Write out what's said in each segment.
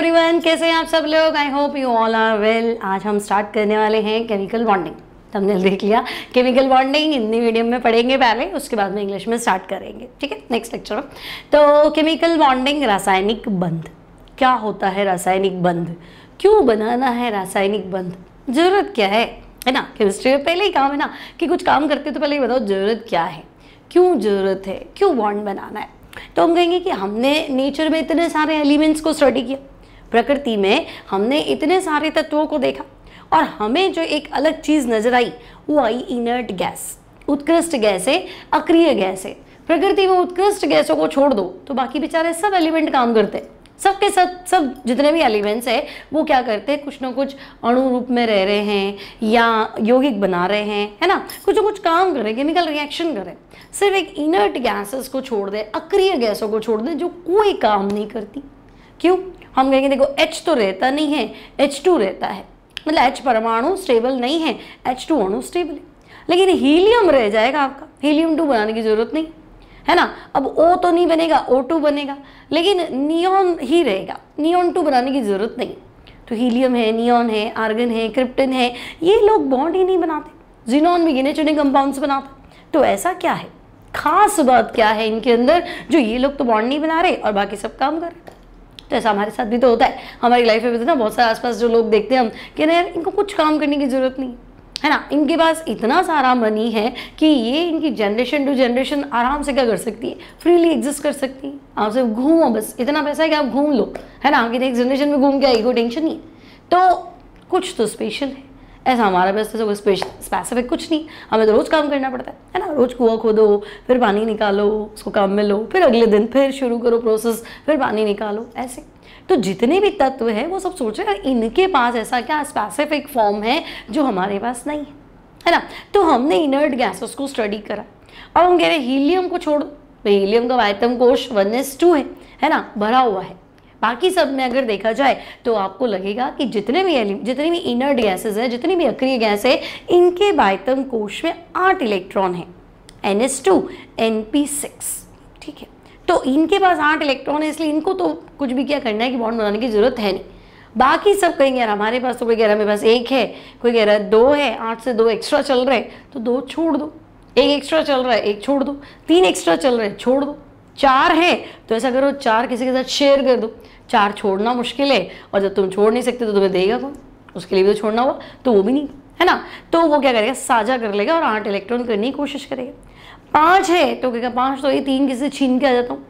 Everyone कैसे हैं आप सब लोग I hope you all are well आज हम स्टार्ट करने वाले हैं केमिकल बॉन्डिंग तुमने देख लिया केमिकल बॉन्डिंग हिंदी मीडियम में पढ़ेंगे पहले उसके बाद में इंग्लिश में स्टार्ट करेंगे ठीक है नेक्स्ट लेक्चर में तो केमिकल बॉन्डिंग रासायनिक बंध क्या होता है रासायनिक बंध क्यों बनाना है रासायनिक बंध ज़रूरत क्या है है ना केमिस्ट्री में पहले ही काम है ना कि कुछ काम करते हो तो पहले ही बताओ ज़रूरत क्या है क्यों ज़रूरत है क्यों बॉन्ड बनाना है तो हम कहेंगे कि हमने नेचर में इतने सारे एलिमेंट्स को स्टडी किया प्रकृति में हमने इतने सारे तत्वों को देखा और हमें जो एक अलग चीज़ नजर आई वो आई इनर्ट गैस उत्कृष्ट है अक्रिय है प्रकृति में उत्कृष्ट गैसों को छोड़ दो तो बाकी बेचारे सब एलिमेंट काम करते हैं सबके साथ सब जितने भी एलिमेंट्स हैं वो क्या करते हैं कुछ ना कुछ अणु रूप में रह रहे हैं या यौगिक बना रहे हैं है ना कुछ ना कुछ काम करें केमिकल रिएक्शन करें सिर्फ एक इनर्ट गैसेस को छोड़ दे अक्रिय गैसों को छोड़ दे जो कोई काम नहीं करती क्यों हम कहेंगे देखो H तो रहता नहीं है H2 रहता है मतलब H परमाणु स्टेबल नहीं है H2 टू अणु स्टेबल है लेकिन हीलियम रह जाएगा आपका हीलियम टू बनाने की ज़रूरत नहीं है ना अब O तो नहीं बनेगा O2 बनेगा लेकिन नियॉन ही रहेगा नियॉन टू बनाने की ज़रूरत नहीं तो हीलियम है नियॉन है आर्गन है क्रिप्टन है ये लोग बॉन्ड ही नहीं बनाते जिनॉन भी गिने चुने कंपाउंड्स बनाते तो ऐसा क्या है खास बात क्या है इनके अंदर जो ये लोग तो बॉन्ड नहीं बना रहे और बाकी सब काम कर रहे हैं तो ऐसा हमारे साथ भी तो होता है हमारी लाइफ में भी तो ना बहुत सारे आसपास जो लोग देखते हैं हम कि ना यार इनको कुछ काम करने की ज़रूरत नहीं है ना इनके पास इतना सारा मनी है कि ये इनकी जनरेशन टू जनरेशन आराम से क्या कर सकती है फ्रीली एग्जिस्ट कर सकती है आप सिर्फ घूमो बस इतना पैसा है कि आप घूम लो है ना आपकी नेक्स्ट जनरेशन में घूम के आई कोई टेंशन नहीं है तो कुछ तो स्पेशल है ऐसा हमारा बिजनेस है कोई स्पेसिफिक कुछ नहीं हमें तो रोज़ काम करना पड़ता है है ना रोज़ कुआ खोदो फिर पानी निकालो उसको काम में लो फिर अगले दिन फिर शुरू करो प्रोसेस फिर पानी निकालो ऐसे तो जितने भी तत्व हैं वो सब सोचे यार इनके पास ऐसा क्या स्पेसिफिक फॉर्म है जो हमारे पास नहीं है है ना तो हमने इनर्ट गैसेस को स्टडी करा अब हम कह रहे हैं हीलियम को छोड़ो हीलियम तो का वायतम कोश वन एस टू है है ना भरा हुआ है बाकी सब में अगर देखा जाए तो आपको लगेगा कि जितने भी जितने भी इनर्ड गैसेज हैं जितनी भी अक्रिय गैस है इनके बायतम कोश में आठ इलेक्ट्रॉन है n s two n p six ठीक है तो इनके पास आठ इलेक्ट्रॉन है इसलिए इनको तो कुछ भी क्या करना है कि बॉन्ड बनाने की जरूरत है नहीं बाकी सब कहीं यार हमारे पास तो कोई कह रहा है मेरे पास एक है कोई कह रहा है दो है आठ से दो एक्स्ट्रा चल रहे हैं तो दो छोड़ दो एक एक्स्ट्रा चल रहा है एक छोड़ दो तीन एक्स्ट्रा चल रहे छोड़ दो चार है तो ऐसा करो चार किसी के साथ शेयर कर दो चार छोड़ना मुश्किल है और जब तुम छोड़ नहीं सकते तो तुम्हें देगा कौन उसके लिए भी तो छोड़ना होगा तो वो भी नहीं है ना तो वो क्या करेगा साझा कर लेगा और आठ इलेक्ट्रॉन करने की कोशिश करेगा पाँच है तो कहेगा पाँच तो ये तीन किसी से छीन के आ जाता हूँ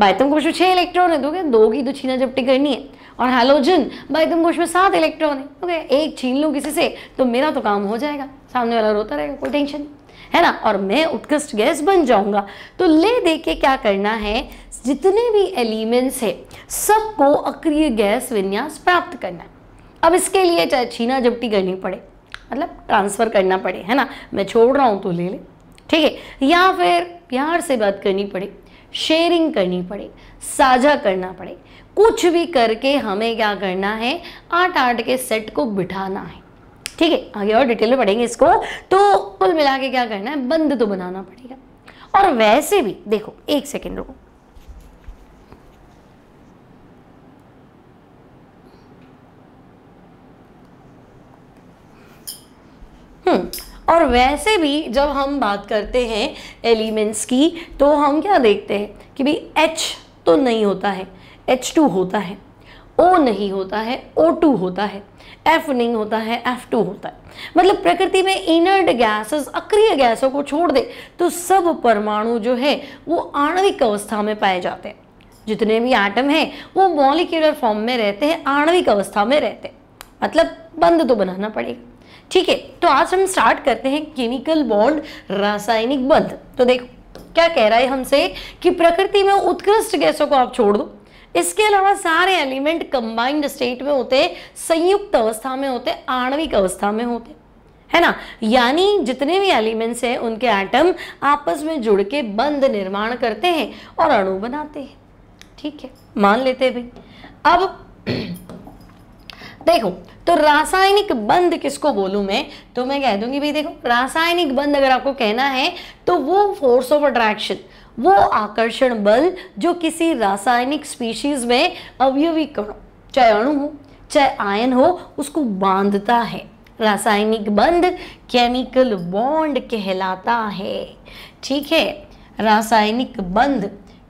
भाई तुम कोश में छः इलेक्ट्रॉन है तो क्या दो की तो छीना जपटी करनी है और हेलोजन भाई तुम कोश में सात इलेक्ट्रॉन है तो क्या एक छीन लूँ किसी से तो मेरा तो काम हो जाएगा सामने वाला रोता रहेगा कोई टेंशन नहीं है ना और मैं उत्कृष्ट गैस बन जाऊंगा तो ले दे के क्या करना है जितने भी एलिमेंट्स है सबको अक्रिय गैस विन्यास प्राप्त करना है अब इसके लिए चाहे छीना जपटी करनी पड़े मतलब ट्रांसफ़र करना पड़े है ना मैं छोड़ रहा हूँ तो ले ले ठीक है या फिर प्यार से बात करनी पड़े शेयरिंग करनी पड़े साझा करना पड़े कुछ भी करके हमें क्या करना है आठ आठ के सेट को बिठाना है ठीक है आगे और डिटेल में पढ़ेंगे इसको तो कुल मिला के क्या करना है बंद तो बनाना पड़ेगा और वैसे भी देखो एक सेकेंड रुको हम्म, और वैसे भी जब हम बात करते हैं एलिमेंट्स की तो हम क्या देखते हैं कि भाई एच तो नहीं होता है एच टू होता है ओ नहीं होता है ओ टू होता है एफ नहीं होता है एफ टू होता है मतलब प्रकृति में इनर्ड गैसेस अक्रिय गैसों को छोड़ दे तो सब परमाणु जो है वो आणविक अवस्था में पाए जाते हैं जितने भी आइटम हैं वो मॉलिक्यूलर फॉर्म में रहते हैं आणविक अवस्था में रहते हैं मतलब बंद तो बनाना पड़ेगा ठीक है तो आज हम स्टार्ट करते हैं केमिकल बॉन्ड रासायनिक बंध तो देखो क्या कह रहा है हमसे कि प्रकृति में उत्कृष्ट गैसों को आप छोड़ दो इसके अलावा सारे एलिमेंट कंबाइंड स्टेट में होते संयुक्त अवस्था में होते आणविक अवस्था में होते है ना यानी जितने भी एलिमेंट्स हैं उनके एटम आपस में जुड़ के बंद निर्माण करते हैं और अणु बनाते हैं ठीक है मान लेते भाई अब देखो तो रासायनिक बंद किसको बोलू मैं तो मैं कह दूंगी भाई देखो रासायनिक बंद अगर आपको कहना है तो वो फोर्स ऑफ अट्रैक्शन वो आकर्षण बल जो किसी रासायनिक स्पीशीज में अवयवीकरण चाहे अणु हो चाहे आयन हो उसको बांधता है रासायनिक बंध केमिकल बॉन्ड कहलाता है ठीक है रासायनिक बंध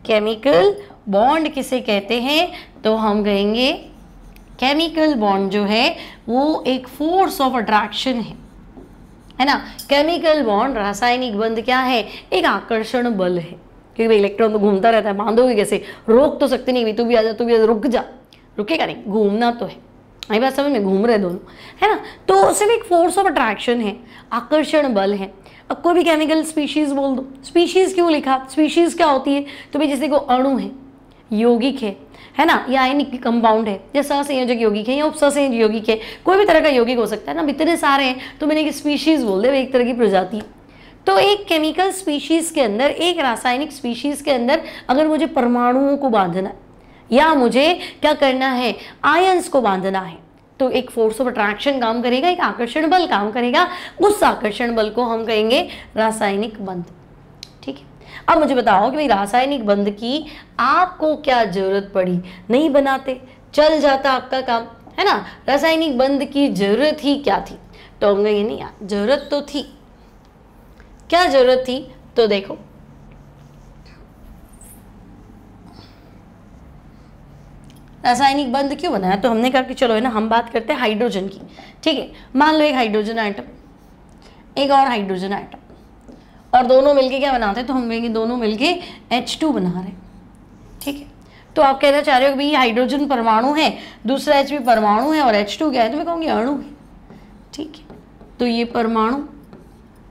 केमिकल बॉन्ड किसे कहते हैं तो हम कहेंगे केमिकल बॉन्ड जो है वो एक फोर्स ऑफ अट्रैक्शन है है ना केमिकल बॉन्ड रासायनिक बंध क्या है एक आकर्षण बल है क्योंकि इलेक्ट्रॉन तो घूमता रहता है बांधोगे कैसे रोक तो सकते नहीं भाई तू भी आ जा तू भी आ जा रुक जा रुकेगा नहीं घूमना तो है आई बात समझ में घूम रहे दोनों है ना तो सिर्फ एक फोर्स ऑफ अट्रैक्शन है आकर्षण बल है अब कोई भी केमिकल स्पीशीज़ बोल दो स्पीशीज़ क्यों लिखा स्पीशीज़ क्या होती है तो भाई जैसे को अणु है यौगिक है है ना या आयनिक कंपाउंड है या ससंयोजक यौगिक है या उपसंयोजक यौगिक है कोई भी तरह का यौगिक हो सकता है ना इतने सारे हैं तो मैंने एक स्पीशीज़ बोल दे एक तरह की प्रजाति है तो एक केमिकल स्पीशीज़ के अंदर एक रासायनिक स्पीशीज़ के अंदर अगर मुझे परमाणुओं को बांधना या मुझे क्या करना है आयंस को बांधना है तो एक फोर्स ऑफ अट्रैक्शन काम करेगा एक आकर्षण बल काम करेगा उस आकर्षण बल को हम कहेंगे रासायनिक बंध ठीक है अब मुझे बताओ कि भाई रासायनिक बंध की आपको क्या जरूरत पड़ी नहीं बनाते चल जाता आपका काम है ना रासायनिक बंध की जरूरत ही क्या थी तो हम कहेंगे नहीं यार जरूरत तो थी क्या ज़रूरत थी तो देखो रासायनिक बंद क्यों बनाया तो हमने कहा कि चलो है ना हम बात करते हैं हाइड्रोजन की ठीक है मान लो एक हाइड्रोजन आइटम एक और हाइड्रोजन आइटम और दोनों मिलके क्या बनाते हैं तो हम कहेंगे दोनों मिलके H2 बना रहे हैं ठीक है तो आप कहना चाह रहे हो भाई हाइड्रोजन परमाणु है दूसरा एच भी परमाणु है और एच टू क्या है तो मैं कहूँगी अणु है ठीक है तो ये परमाणु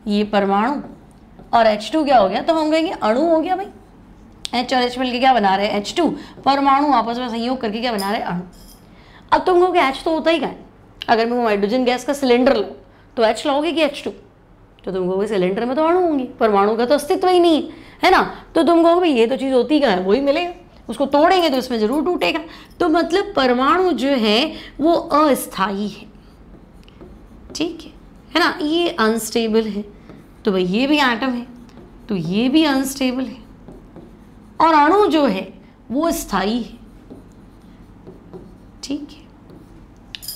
ये परमाणु और H2 क्या हो गया तो हम कहेंगे अणु हो गया भाई H और H मिलकर क्या बना रहे हैं H2 परमाणु आपस में सहयोग करके क्या बना रहे हैं अणु अब तुम कहोगे H तो होता ही क्या है अगर मैं हाइड्रोजन गैस का सिलेंडर लो तो H लाओगे कि H2 तो तुम कहोगे सिलेंडर में तो अणु होंगे परमाणु का तो अस्तित्व ही नहीं है ना तो तुम कहोगे ये तो चीज़ होती क्या है वही मिलेगा उसको तोड़ेंगे तो इसमें ज़रूर टूटेगा तो मतलब परमाणु जो है वो अस्थाई है ठीक है है ना ये अनस्टेबल है तो भाई ये भी एटम है तो ये भी अनस्टेबल है और अणु जो है वो स्थाई है ठीक है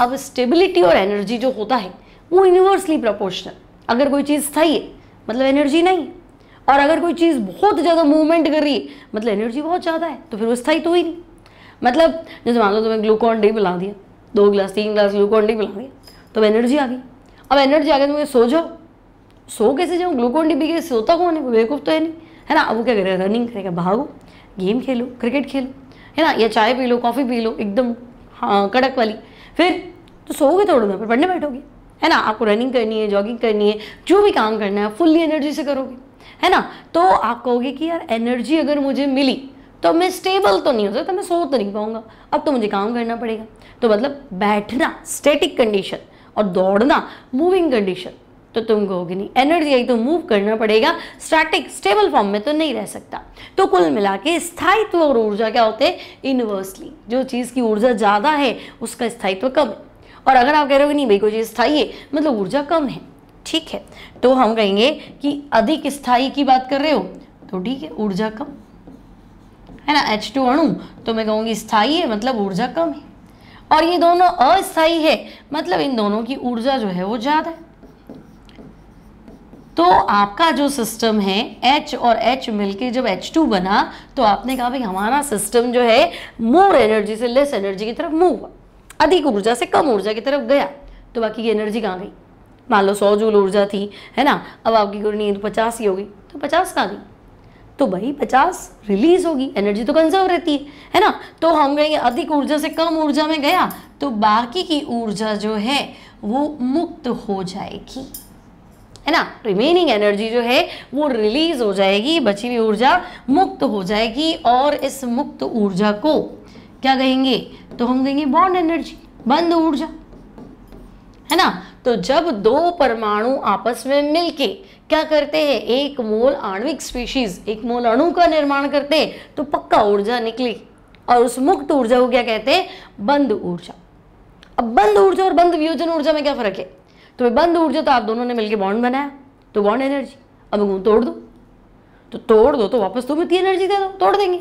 अब स्टेबिलिटी और एनर्जी जो होता है वो यूनिवर्सली प्रोपोर्शनल अगर कोई चीज़ स्थाई है मतलब एनर्जी नहीं और अगर कोई चीज़ बहुत ज़्यादा मूवमेंट कर रही है मतलब एनर्जी बहुत ज़्यादा है तो फिर वो स्थाई तो ही नहीं मतलब जैसे मान लो तुम्हें ग्लूकॉन डी पिला दिया दो गिलास तीन गिलास ग्लूकॉन डी पिला दिया तो एनर्जी आ गई अब एनर्जी आ गई तो मुझे सो जाओ सो कैसे जाऊँ ग्लूकोन डी पी के सोता हुआ नहीं बेवकूफ़ तो है नहीं है ना अब वो क्या करेगा रनिंग करेगा भागो गेम खेलो क्रिकेट खेलो है ना या चाय पी लो कॉफ़ी पी लो एकदम हाँ कड़क वाली फिर तो सोओगे थोड़ा ना फिर पढ़ने बैठोगे है ना आपको रनिंग करनी है जॉगिंग करनी है जो भी काम करना है फुल्ली एनर्जी से करोगे है ना तो आप कहोगे कि यार एनर्जी अगर मुझे मिली तो मैं स्टेबल तो नहीं हो सकता मैं सो तो नहीं पाऊंगा अब तो मुझे काम करना पड़ेगा तो मतलब बैठना स्टेटिक कंडीशन और दौड़ना मूविंग कंडीशन तो तुम कहोगे नहीं एनर्जी आई तो मूव करना पड़ेगा स्टैटिक स्टेबल फॉर्म में तो नहीं रह सकता तो कुल मिला के स्थायित्व और ऊर्जा क्या होते हैं इनवर्सली जो चीज़ की ऊर्जा ज़्यादा है उसका स्थायित्व कम है और अगर आप कह रहे हो नहीं भाई कोई चीज़ स्थायी है मतलब ऊर्जा कम है ठीक है तो हम कहेंगे कि अधिक स्थायी की बात कर रहे हो तो ठीक है ऊर्जा कम है ना एच टू अणु तो मैं कहूँगी स्थायी है मतलब ऊर्जा कम है और ये दोनों अस्थायी है मतलब इन दोनों की ऊर्जा जो है वो ज़्यादा है तो आपका जो सिस्टम है H और H मिलके जब H2 बना तो आपने कहा भाई हमारा सिस्टम जो है मोर एनर्जी से लेस एनर्जी की तरफ मूव हुआ अधिक ऊर्जा से कम ऊर्जा की तरफ गया तो बाकी की एनर्जी कहाँ गई मान लो सौ जूल ऊर्जा थी है ना अब आपकी तो पचास ही होगी तो पचास कहाँ गई तो भाई पचास रिलीज होगी एनर्जी तो कंजर्व रहती है है ना तो हम कहेंगे अधिक ऊर्जा से कम ऊर्जा में गया तो बाकी की ऊर्जा जो है वो मुक्त हो जाएगी है ना रिमेनिंग एनर्जी जो है वो रिलीज हो जाएगी बची हुई ऊर्जा मुक्त हो जाएगी और इस मुक्त ऊर्जा को क्या कहेंगे तो हम कहेंगे बॉन्ड एनर्जी बंद ऊर्जा है ना तो जब दो परमाणु आपस में मिलके क्या करते हैं एक मोल आणविक स्पीशीज एक मोल अणु का निर्माण करते हैं तो पक्का ऊर्जा निकली और उस मुक्त ऊर्जा को क्या कहते हैं बंद ऊर्जा अब बंद ऊर्जा और बंद वियोजन ऊर्जा में क्या फर्क है तो मैं बंद ऊर्जा तो आप दोनों ने मिलकर बॉन्ड बनाया तो बॉन्ड एनर्जी अब मैं तोड़ दो तो तोड़ दो तो वापस तुम इतनी एनर्जी दे दो तोड़ देंगे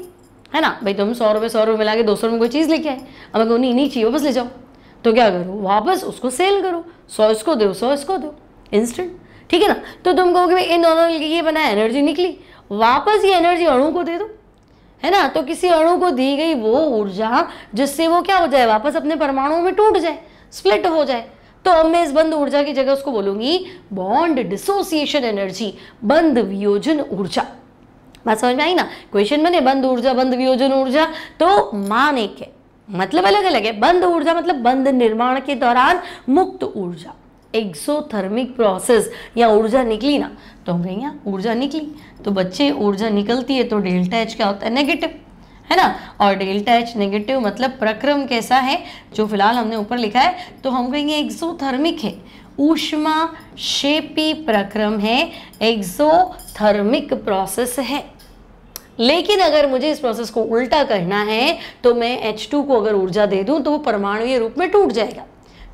है ना भाई तुम सौ रुपये सौ रुपये मिला के दो सौ में कोई चीज़ लेके आए अब मैं नहीं नहीं चाहिए वापस ले जाओ तो क्या करो वापस उसको सेल करो सौ इसको दो सौ इसको दो इंस्टेंट ठीक है ना तो तुम कहो कि भाई इन दोनों मिलकर ये बनाया एनर्जी निकली वापस ये एनर्जी अणु को दे दो है ना तो किसी अणु को दी गई वो ऊर्जा जिससे वो क्या हो जाए वापस अपने परमाणुओं में टूट जाए स्प्लिट हो जाए तो अब मैं इस बंद ऊर्जा की जगह उसको बोलूंगी बॉन्ड डिसोसिएशन एनर्जी बंद वियोजन ऊर्जा बात समझ में आई ना क्वेश्चन बने बंद ऊर्जा बंद वियोजन ऊर्जा तो मान एक है मतलब अलग अलग है बंद ऊर्जा मतलब बंद निर्माण के दौरान मुक्त ऊर्जा एक्सोथर्मिक प्रोसेस या ऊर्जा निकली ना तो हम कहेंगे हाँ, ऊर्जा निकली तो बच्चे ऊर्जा निकलती है तो डेल्टा एच क्या होता है नेगेटिव है ना और डेल्टा एच नेगेटिव मतलब प्रक्रम कैसा है जो फिलहाल हमने ऊपर लिखा है तो हम कहेंगे एक्सोथर्मिक है ऊष्मा शेपी प्रक्रम है एक्सोथर्मिक प्रोसेस है लेकिन अगर मुझे इस प्रोसेस को उल्टा करना है तो मैं H2 को अगर ऊर्जा दे दूं तो वो परमाणु रूप में टूट जाएगा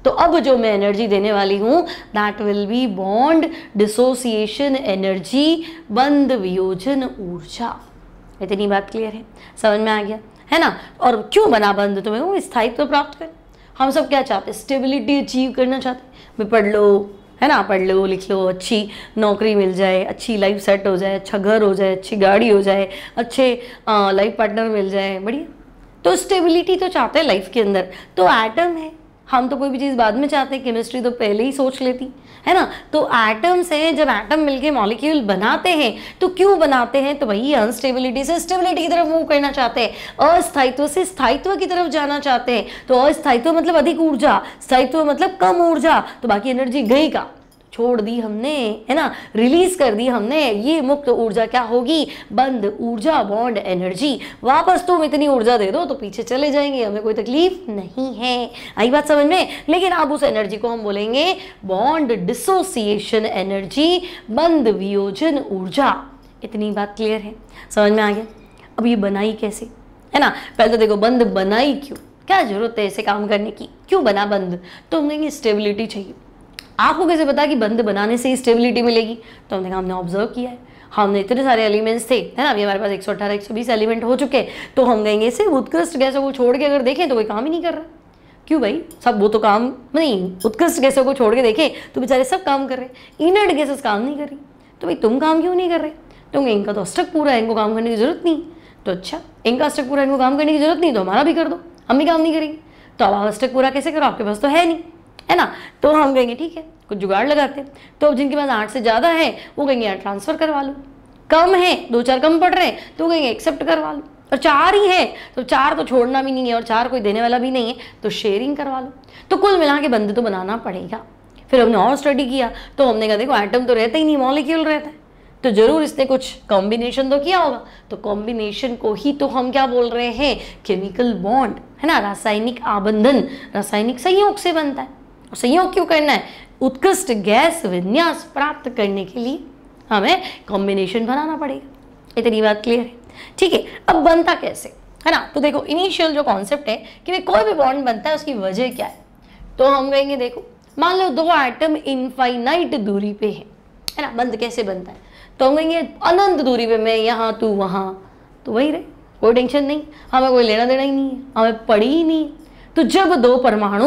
तो अब जो मैं एनर्जी देने वाली हूँ that will be bond dissociation energy बंद वियोजन ऊर्जा इतनी बात क्लियर है समझ में आ गया है ना और क्यों बना बंद तुम्हें वो स्थायित्व तो प्राप्त करें हम सब क्या चाहते हैं स्टेबिलिटी अचीव करना चाहते हैं भाई पढ़ लो है ना पढ़ लो लिख लो अच्छी नौकरी मिल जाए अच्छी लाइफ सेट हो जाए अच्छा घर हो जाए अच्छी गाड़ी हो जाए अच्छे लाइफ पार्टनर मिल जाए बढ़िया तो स्टेबिलिटी तो चाहते हैं लाइफ के अंदर तो एटम है हम तो कोई भी चीज़ बाद में चाहते हैं केमिस्ट्री तो पहले ही सोच लेती है ना तो एटम्स हैं जब एटम मिलके मॉलिक्यूल बनाते हैं तो क्यों बनाते हैं तो वही अनस्टेबिलिटी से स्टेबिलिटी की तरफ मूव करना चाहते हैं अस्थायित्व से स्थायित्व की तरफ जाना चाहते हैं तो अस्थायित्व मतलब अधिक ऊर्जा स्थायित्व मतलब कम ऊर्जा तो बाकी एनर्जी गई का छोड़ दी हमने है ना रिलीज कर दी हमने ये मुक्त ऊर्जा क्या होगी बंद ऊर्जा बॉन्ड एनर्जी वापस तुम इतनी ऊर्जा दे दो तो पीछे चले जाएंगे हमें कोई तकलीफ नहीं है आई बात समझ में लेकिन अब उस एनर्जी को हम बोलेंगे बॉन्ड डिसोसिएशन एनर्जी बंद वियोजन ऊर्जा इतनी बात क्लियर है समझ में आ गया अब ये बनाई कैसे है ना पहले तो देखो बंद बनाई क्यों क्या जरूरत है ऐसे काम करने की क्यों बना बंद तो हम कहेंगे स्टेबिलिटी चाहिए आपको कैसे पता कि बंद बनाने से ही स्टेबिलिटी मिलेगी तो हमने कहा हमने ऑब्जर्व किया है हमने इतने सारे एलिमेंट्स थे है ना अभी हमारे पास एक सौ अठारह एक सौ बीस एलिमेंट हो चुके तो हम कहेंगे इसे उत्कृष्ट गैसों को छोड़ के अगर देखें तो कोई काम ही नहीं कर रहा क्यों भाई सब वो तो काम नहीं उत्कृष्ट गैसों को छोड़ के देखें तो बेचारे सब काम कर रहे हैं इनर्ट गैसेस काम नहीं कर रही तो भाई तुम काम क्यों नहीं कर रहे तुम तो इनका तो अस्टक पूरा है इनको काम करने की जरूरत नहीं तो अच्छा इनका अस्टक पूरा इनको काम करने की जरूरत नहीं तो हमारा भी कर दो हम भी काम नहीं करेंगे तो अब आप पूरा कैसे करो आपके पास तो है नहीं है ना तो हम कहेंगे ठीक है कुछ जुगाड़ लगाते तो अब जिनके पास आठ से ज़्यादा है वो कहेंगे यार ट्रांसफ़र करवा लो कम है दो चार कम पड़ रहे हैं तो कहेंगे एक्सेप्ट करवा लो और चार ही है तो चार तो छोड़ना भी नहीं है और चार कोई देने वाला भी नहीं है तो शेयरिंग करवा लो तो कुल मिला के बंद तो बनाना पड़ेगा फिर हमने और स्टडी किया तो हमने कहा देखो आइटम तो रहता ही नहीं मॉलिक्यूल रहता है तो जरूर इसने कुछ कॉम्बिनेशन तो किया होगा तो कॉम्बिनेशन को ही तो हम क्या बोल रहे हैं केमिकल बॉन्ड है ना रासायनिक आबंधन रासायनिक संयोग से बनता है संयोग क्यों करना है उत्कृष्ट गैस विन्यास प्राप्त करने के लिए हमें कॉम्बिनेशन बनाना पड़ेगा इतनी बात क्लियर है ठीक है अब बनता कैसे है ना तो देखो इनिशियल जो कॉन्सेप्ट है कि भाई कोई भी बॉन्ड बनता है उसकी वजह क्या है तो हम कहेंगे देखो मान लो दो आइटम इनफाइनाइट दूरी पे है है ना बंद कैसे बनता है तो हम कहेंगे अनंत दूरी पे मैं यहाँ तू वहाँ तो वही रहे कोई टेंशन नहीं हमें कोई लेना देना ही नहीं है हमें पड़ी ही नहीं तो जब दो परमाणु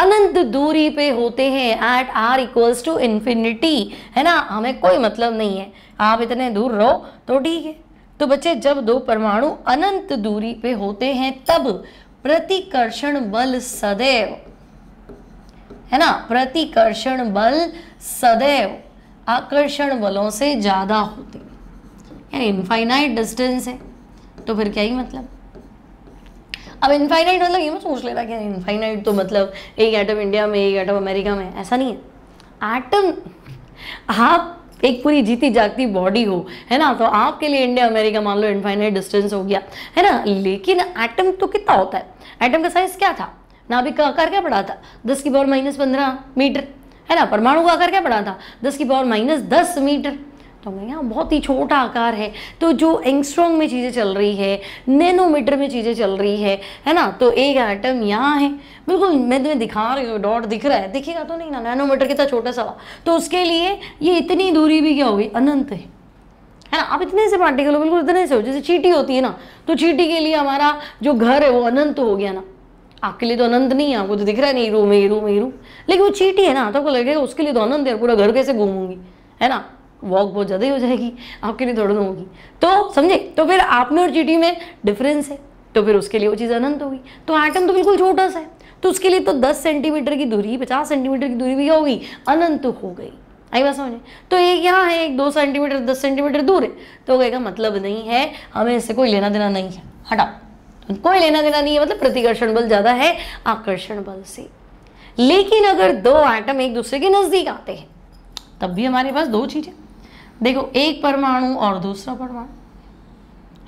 अनंत दूरी पे होते हैं at R equals to infinity है ना हमें कोई मतलब नहीं है आप इतने दूर रहो तो ठीक है तो बच्चे जब दो परमाणु अनंत दूरी पे होते हैं तब प्रतिकर्षण बल सदैव है ना प्रतिकर्षण बल सदैव आकर्षण बलों से ज़्यादा होते हैं इनफाइनाइट डिस्टेंस है तो फिर क्या ही मतलब अब इनफाइनाइट मतलब ये मैं सोच लेता कि इनफाइनाइट तो मतलब एक एटम इंडिया में एक एटम अमेरिका में ऐसा नहीं है एटम आप एक पूरी जीती जागती बॉडी हो है ना तो आपके लिए इंडिया अमेरिका मान लो इनफाइनाइट डिस्टेंस हो गया है ना लेकिन एटम तो कितना होता है एटम का साइज क्या था ना अभी का आकार क्या पड़ा था दस की पावर माइनस पंद्रह मीटर है ना परमाणु का आकार क्या पड़ा था दस की पावर माइनस दस मीटर बताऊंगी यहाँ बहुत ही छोटा आकार है तो जो एंगस्ट्रॉन्ग में चीज़ें चल रही है नैनोमीटर में चीज़ें चल रही है है ना तो एक आइटम यहाँ है बिल्कुल मैं तुम्हें दिखा रही हूँ डॉट दिख रहा है दिखेगा तो नहीं ना नैनोमीटर कितना छोटा सा तो उसके लिए ये इतनी दूरी भी क्या होगी अनंत है है ना आप इतने से पार्टिकल हो बिल्कुल इतने से हो जैसे चीटी होती है ना तो चीटी के लिए हमारा जो घर है वो अनंत हो गया ना आपके लिए तो अनंत नहीं है आपको तो दिख रहा है नहीं रूम ही रूम ही रूम लेकिन वो चीटी है ना तो आपको लगेगा उसके लिए तो अनंत है पूरा घर कैसे घूमूंगी है ना वॉक बहुत ज़्यादा ही हो जाएगी आपके लिए दौड़ना होगी तो समझे तो फिर आप में और चीटी में डिफरेंस है तो फिर उसके लिए वो चीज़ अनंत होगी तो एटम तो बिल्कुल छोटा सा है तो उसके लिए तो 10 सेंटीमीटर की दूरी 50 सेंटीमीटर की दूरी भी क्या होगी अनंत हो गई आई बात समझे तो एक यहाँ है एक दो सेंटीमीटर दस सेंटीमीटर दूर है तो कहेगा मतलब नहीं है हमें इससे कोई लेना देना नहीं है तो कोई लेना देना नहीं है मतलब प्रतिकर्षण बल ज़्यादा है आकर्षण बल से लेकिन अगर दो आइटम एक दूसरे के नज़दीक आते हैं तब भी हमारे पास दो चीज़ें देखो एक परमाणु और दूसरा परमाणु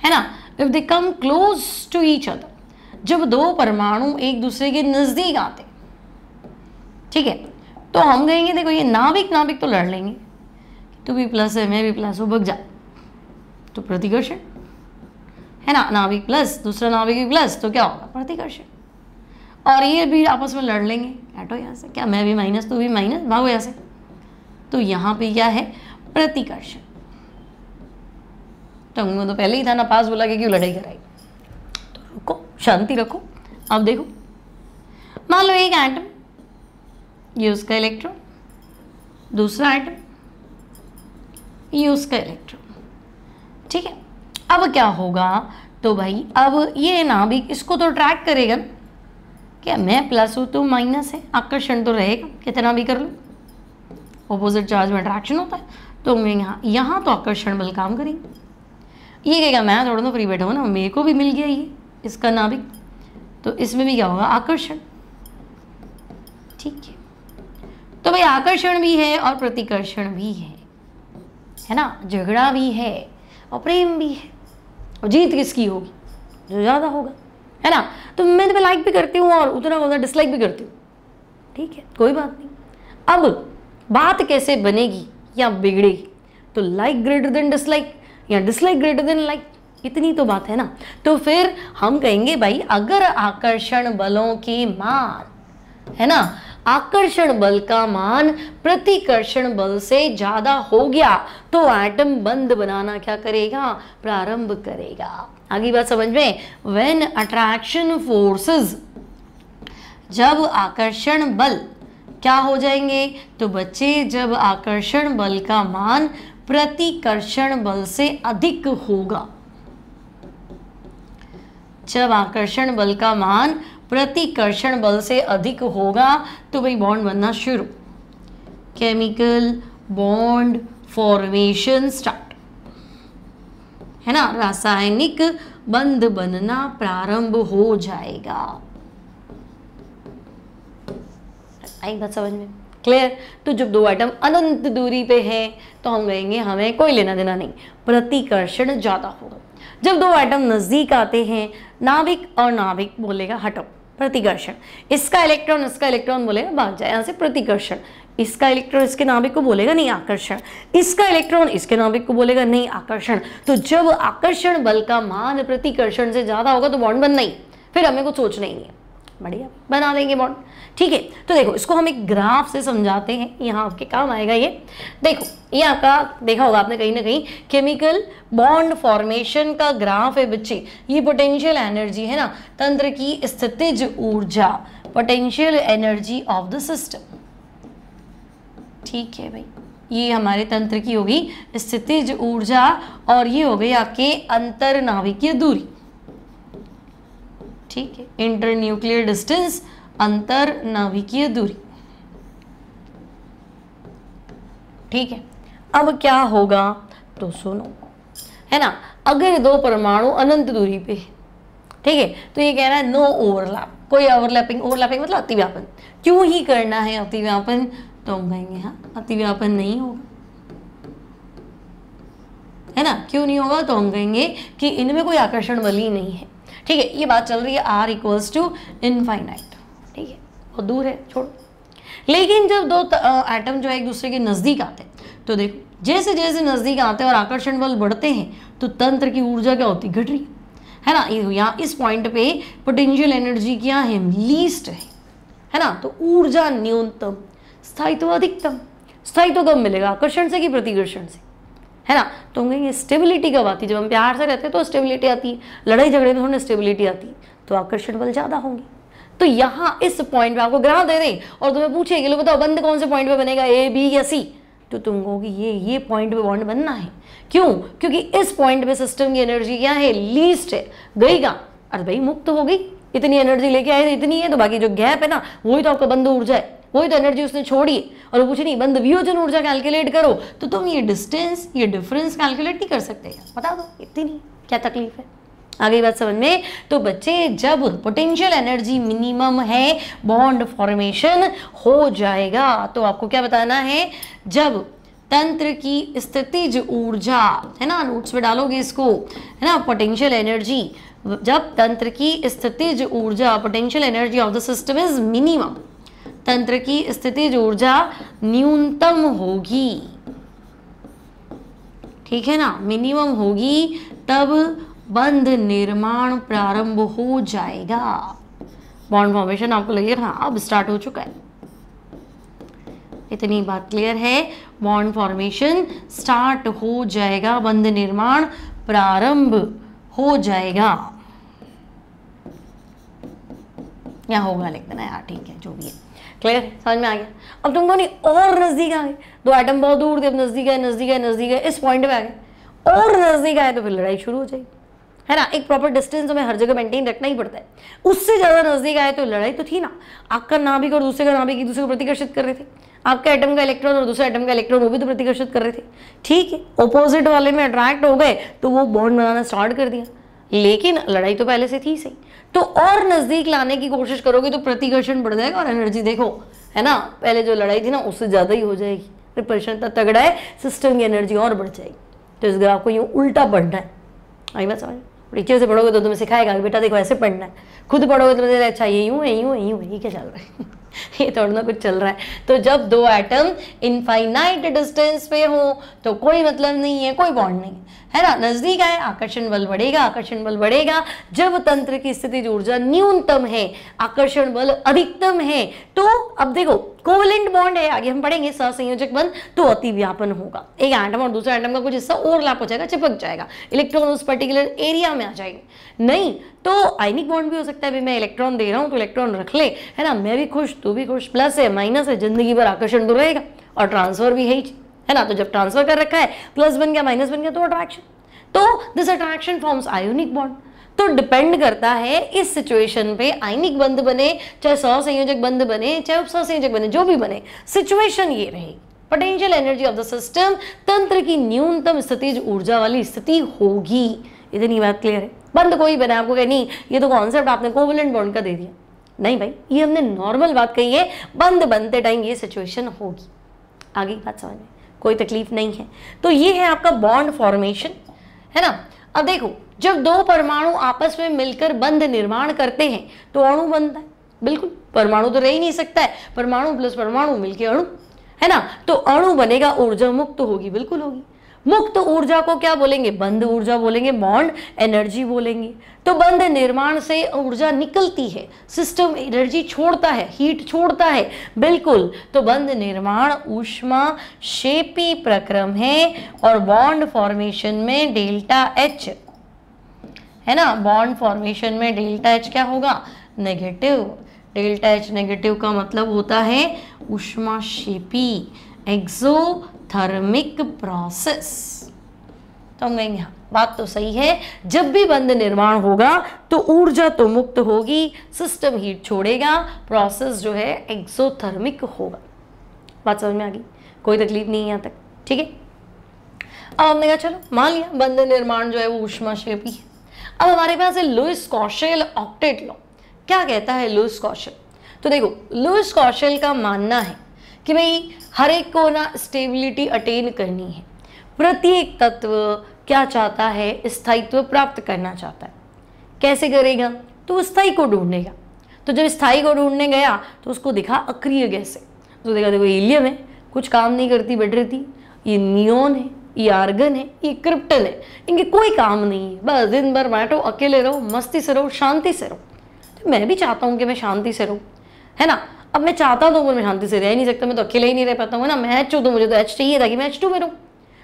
है ना if they come close to each other जब दो परमाणु एक दूसरे के नज़दीक आते ठीक है तो हम कहेंगे देखो ये नाभिक नाभिक तो लड़ लेंगे तू भी प्लस है मैं भी प्लस हूँ भग जा तो प्रतिकर्षण है ना नाभिक प्लस दूसरा नाभिक भी प्लस तो क्या होगा प्रतिकर्षण और ये भी आपस में लड़ लेंगे ऐटो यहाँ से क्या मैं भी माइनस तू भी माइनस भागो यहाँ से तो यहाँ पे क्या है प्रतिकर्षण तो उन्होंने तो पहले ही था ना पास बोला कि क्यों लड़ाई कराई तो रुको शांति रखो अब देखो मान लो एक एटम ये उसका इलेक्ट्रॉन दूसरा एटम ये उसका इलेक्ट्रॉन ठीक है अब क्या होगा तो भाई अब ये ना भी इसको तो ट्रैक करेगा ना क्या मैं प्लस हूँ तो माइनस है आकर्षण तो रहेगा कितना भी कर लो ऑपोजिट चार्ज में अट्रैक्शन होता है तो यहाँ यहाँ तो आकर्षण बल काम करेंगे ये कहेगा मैं थोड़ा ना फ्री बैठा हूँ ना मेरे को भी मिल गया ये इसका नाभिक तो इसमें भी क्या होगा आकर्षण ठीक है तो भाई आकर्षण भी है और प्रतिकर्षण भी है है ना झगड़ा भी है और प्रेम भी है और जीत किसकी होगी जो ज़्यादा होगा है ना तो मैं तुम्हें तो लाइक भी करती हूँ और उतना उतना डिसलाइक भी करती हूँ ठीक है कोई बात नहीं अब बात कैसे बनेगी या बिगड़ी तो लाइक ग्रेटर देन डिसलाइक या डिसलाइक ग्रेटर देन लाइक इतनी तो बात है ना तो फिर हम कहेंगे भाई अगर आकर्षण बलों की मान है ना आकर्षण बल का मान प्रतिकर्षण बल से ज्यादा हो गया तो एटम बंद बनाना क्या करेगा प्रारंभ करेगा आगे बात समझ में व्हेन अट्रैक्शन फोर्सेस जब आकर्षण बल क्या हो जाएंगे तो बच्चे जब आकर्षण बल का मान प्रतिकर्षण बल से अधिक होगा जब आकर्षण बल का मान प्रतिकर्षण बल से अधिक होगा तो भाई बॉन्ड बनना शुरू केमिकल बॉन्ड फॉर्मेशन स्टार्ट है ना रासायनिक बंध बनना प्रारंभ हो जाएगा आई बात समझ में क्लियर तो जब दो आइटम अनंत दूरी पे हैं तो हम कहेंगे हमें कोई लेना देना नहीं प्रतिकर्षण ज़्यादा होगा जब दो आइटम नज़दीक आते हैं नाभिक और नाभिक बोलेगा हटो प्रतिकर्षण इसका इलेक्ट्रॉन इसका इलेक्ट्रॉन बोलेगा भाग जाए यहाँ से प्रतिकर्षण इसका इलेक्ट्रॉन इसके नाभिक को बोलेगा नहीं आकर्षण इसका इलेक्ट्रॉन इसके नाभिक को बोलेगा नहीं आकर्षण तो जब आकर्षण बल का मान प्रतिकर्षण से ज़्यादा होगा तो बॉन्ड बनना ही फिर हमें कुछ सोचना ही है बढ़िया बना देंगे बॉन्ड ठीक है तो देखो इसको हम एक ग्राफ से समझाते हैं यहाँ आपके काम आएगा ये देखो ये आपका देखा होगा आपने कहीं ना कहीं केमिकल बॉन्ड फॉर्मेशन का ग्राफ है बच्चे ये पोटेंशियल एनर्जी है ना तंत्र की स्थितिज ऊर्जा potential energy of the system ठीक है भाई ये हमारे तंत्र की होगी स्थितिज ऊर्जा और ये हो गई आपके अंतर दूरी ठीक है इंटरन्यूक्लियर डिस्टेंस अंतर नाभिकीय दूरी ठीक है अब क्या होगा तो सुनो है ना अगर दो परमाणु अनंत दूरी पे ठीक है तो ये कह रहा है नो ओवरलैप कोई ओवरलैपिंग ओवरलैपिंग मतलब अतिव्यापन क्यों ही करना है अतिव्यापन तो हम कहेंगे हाँ अतिव्यापन नहीं होगा है ना क्यों नहीं होगा तो हम कहेंगे कि इनमें कोई आकर्षण बल ही नहीं है ठीक है ये बात चल रही है आर इक्वल्स टू इनफाइनाइट बहुत दूर है छोड़ो लेकिन जब दो एटम जो है एक दूसरे के नज़दीक आते हैं तो देखो जैसे जैसे नज़दीक आते हैं और आकर्षण बल बढ़ते हैं तो तंत्र की ऊर्जा क्या होती घट रही है ना तो यहाँ इस पॉइंट पे पोटेंशियल एनर्जी क्या है लीस्ट है है ना तो ऊर्जा न्यूनतम स्थायित्व अधिकतम स्थायित्व कब मिलेगा आकर्षण से कि प्रतिकर्षण से है ना तो हम कहेंगे स्टेबिलिटी कब आती है जब हम प्यार से रहते हैं तो स्टेबिलिटी आती है लड़ाई झगड़े में थोड़ी स्टेबिलिटी आती है तो आकर्षण बल ज़्यादा होंगे तो यहां इस पॉइंट पे आपको ग्राफ दे दें और तुम्हें पूछे कि लो बताओ बंद कौन से पॉइंट पे बनेगा ए बी या सी तो तुम कहोगे ये ये पॉइंट पे बॉन्ड बनना है क्यों क्योंकि इस पॉइंट पे सिस्टम की एनर्जी क्या है लीस्ट है गई का अरे भाई मुक्त हो गई इतनी एनर्जी लेके आए इतनी है तो बाकी जो गैप है ना वही तो आपका बंद ऊर्जा है वही तो एनर्जी उसने छोड़ी है और वो पूछ नहीं बंद वियोजन ऊर्जा कैलकुलेट करो तो तुम ये डिस्टेंस ये डिफरेंस कैलकुलेट नहीं कर सकते बता दो इतनी क्या तकलीफ है आगे बात समझ में तो बच्चे जब पोटेंशियल एनर्जी मिनिमम है बॉन्ड फॉर्मेशन हो जाएगा तो आपको क्या बताना है जब तंत्र की स्थितिज ऊर्जा है ना नोट्स में डालोगे इसको है ना पोटेंशियल एनर्जी जब तंत्र की स्थितिज ऊर्जा potential energy of the system is minimum तंत्र की स्थितिज ऊर्जा न्यूनतम होगी ठीक है ना मिनिमम होगी तब बंद निर्माण प्रारंभ हो जाएगा बॉन्ड फॉर्मेशन आपको लगेगा हाँ अब स्टार्ट हो चुका है इतनी बात क्लियर है बॉन्ड फॉर्मेशन स्टार्ट हो जाएगा बंद निर्माण प्रारंभ हो जाएगा या होगा लिख देना यार ठीक है जो भी है क्लियर समझ में आ गया अब तुम दोनों और नज़दीक आ गए दो आइटम बहुत दूर थे अब नज़दीक है नज़दीक है नज़दीक है इस पॉइंट पे आ गए और नज़दीक आए तो फिर लड़ाई शुरू हो जाएगी है ना एक प्रॉपर डिस्टेंस हमें हर जगह मेंटेन रखना ही पड़ता है उससे ज़्यादा नज़दीक आए तो लड़ाई तो थी ना आपका नाभिक और दूसरे का नाभिक एक दूसरे को प्रतिकर्षित कर रहे थे आपका एटम का इलेक्ट्रॉन और दूसरे एटम का इलेक्ट्रॉन वो भी तो प्रतिकर्षित कर रहे थे ठीक है ओपोजिट वाले में अट्रैक्ट हो गए तो वो बॉन्ड बनाना स्टार्ट कर दिया लेकिन लड़ाई तो पहले से थी सही तो और नज़दीक लाने की कोशिश करोगे तो प्रतिकर्षण बढ़ जाएगा और एनर्जी देखो है ना पहले जो लड़ाई थी ना उससे ज़्यादा ही हो जाएगी रिपल्शन इतना तगड़ा है सिस्टम की एनर्जी और बढ़ जाएगी तो इस ग्राफ को यूँ उल्टा बढ़ना है आई बात समझ टीचर से पढ़ोगे तो तुम्हें सिखाएगा कि बेटा देखो ऐसे पढ़ना है खुद पढ़ोगे तो मतलब अच्छा यही हूँ यही हूँ यही हूँ ये क्या चल रहा है ये थोड़ा तो ना कुछ चल रहा है तो जब दो एटम इनफाइनाइट डिस्टेंस पे हो तो कोई मतलब नहीं है कोई बॉन्ड नहीं है है ना नजदीक आए आकर्षण बल बढ़ेगा आकर्षण बल बढ़ेगा जब तंत्र की स्थिति ऊर्जा न्यूनतम है आकर्षण बल अधिकतम है तो अब देखो कोवलेंट बॉन्ड है आगे हम पढ़ेंगे सहसंयोजक बंध तो अति व्यापन होगा एक एटम और दूसरा एटम का कुछ हिस्सा ओवरलैप हो जाएगा चिपक जाएगा इलेक्ट्रॉन उस पर्टिकुलर एरिया में आ जाएंगे नहीं तो आइनिक बॉन्ड भी हो सकता है भी मैं इलेक्ट्रॉन दे रहा हूँ तो इलेक्ट्रॉन रख ले है ना मैं भी खुश तू भी खुश प्लस है माइनस है जिंदगी भर आकर्षण तो रहेगा और ट्रांसफर भी है ही है ना तो जब ट्रांसफर कर रखा है प्लस बन गया माइनस बन गया तो अट्रैक्शन तो this attraction forms ionic bond तो डिपेंड करता है इस सिचुएशन पे आयनिक बंद बने चाहे सौ संयोजक बंद बने चाहे संयोजक बने जो भी बने सिचुएशन ये रहेगी potential energy of the system तंत्र की न्यूनतम स्थिति जो ऊर्जा वाली स्थिति होगी इतनी बात क्लियर है बंद कोई बना आपको कह नहीं ये तो कॉन्सेप्ट आपने कोवलेंट बॉन्ड का दे दिया नहीं भाई ये हमने नॉर्मल बात कही है बंद बनते टाइम ये सिचुएशन होगी आगे बात समझ में कोई तकलीफ नहीं है तो ये है आपका बॉन्ड फॉर्मेशन है ना अब देखो जब दो परमाणु आपस में मिलकर बंध निर्माण करते हैं तो अणु बनता है बिल्कुल परमाणु तो रह ही नहीं सकता है परमाणु प्लस परमाणु मिलकर अणु है ना तो अणु बनेगा ऊर्जा मुक्त तो होगी बिल्कुल होगी मुक्त ऊर्जा को क्या बोलेंगे बंद ऊर्जा बोलेंगे बॉन्ड एनर्जी बोलेंगे तो बंद निर्माण से ऊर्जा निकलती है सिस्टम एनर्जी छोड़ता है हीट छोड़ता है बिल्कुल तो बंद निर्माण ऊष्मा शेपी प्रक्रम है और बॉन्ड फॉर्मेशन में डेल्टा एच है ना बॉन्ड फॉर्मेशन में डेल्टा एच क्या होगा नेगेटिव डेल्टा एच नेगेटिव का मतलब होता है उष्मा शेपी एक्सो थर्मिक प्रोसेस तो हम कहेंगे हाँ, बात तो सही है जब भी बंद निर्माण होगा तो ऊर्जा तो मुक्त होगी सिस्टम हीट छोड़ेगा प्रोसेस जो है एक्सोथर्मिक होगा बात समझ में आ गई कोई तकलीफ नहीं है यहाँ तक ठीक है अब हमने कहा चलो मान लिया बंद निर्माण जो है वो शेपी है अब हमारे पास है लुइस कौशल ऑक्टेट लॉ क्या कहता है लुइस कौशल तो देखो लुइस कौशल का मानना है कि भाई हर एक को ना स्टेबिलिटी अटेन करनी है प्रत्येक तत्व क्या चाहता है स्थायित्व प्राप्त करना चाहता है कैसे करेगा तो स्थाई को ढूंढेगा तो जब स्थाई को ढूंढने गया तो उसको दिखा अक्रिय गैस है तो देखा देखो एलियम है कुछ काम नहीं करती बैठ रहती ये नियोन है ये आर्गन है ये क्रिप्टन है इनके कोई काम नहीं है बस दिन भर बैठो अकेले रहो मस्ती से रहो शांति से रहो तो मैं भी चाहता हूँ कि मैं शांति से रहूँ है ना अब मैं चाहता तो मैं शांति से रह नहीं सकता मैं तो अकेला ही नहीं रह पाता हूँ ना मैच टू तो मुझे तो एच चाहिए था कि एच टू में रहूँ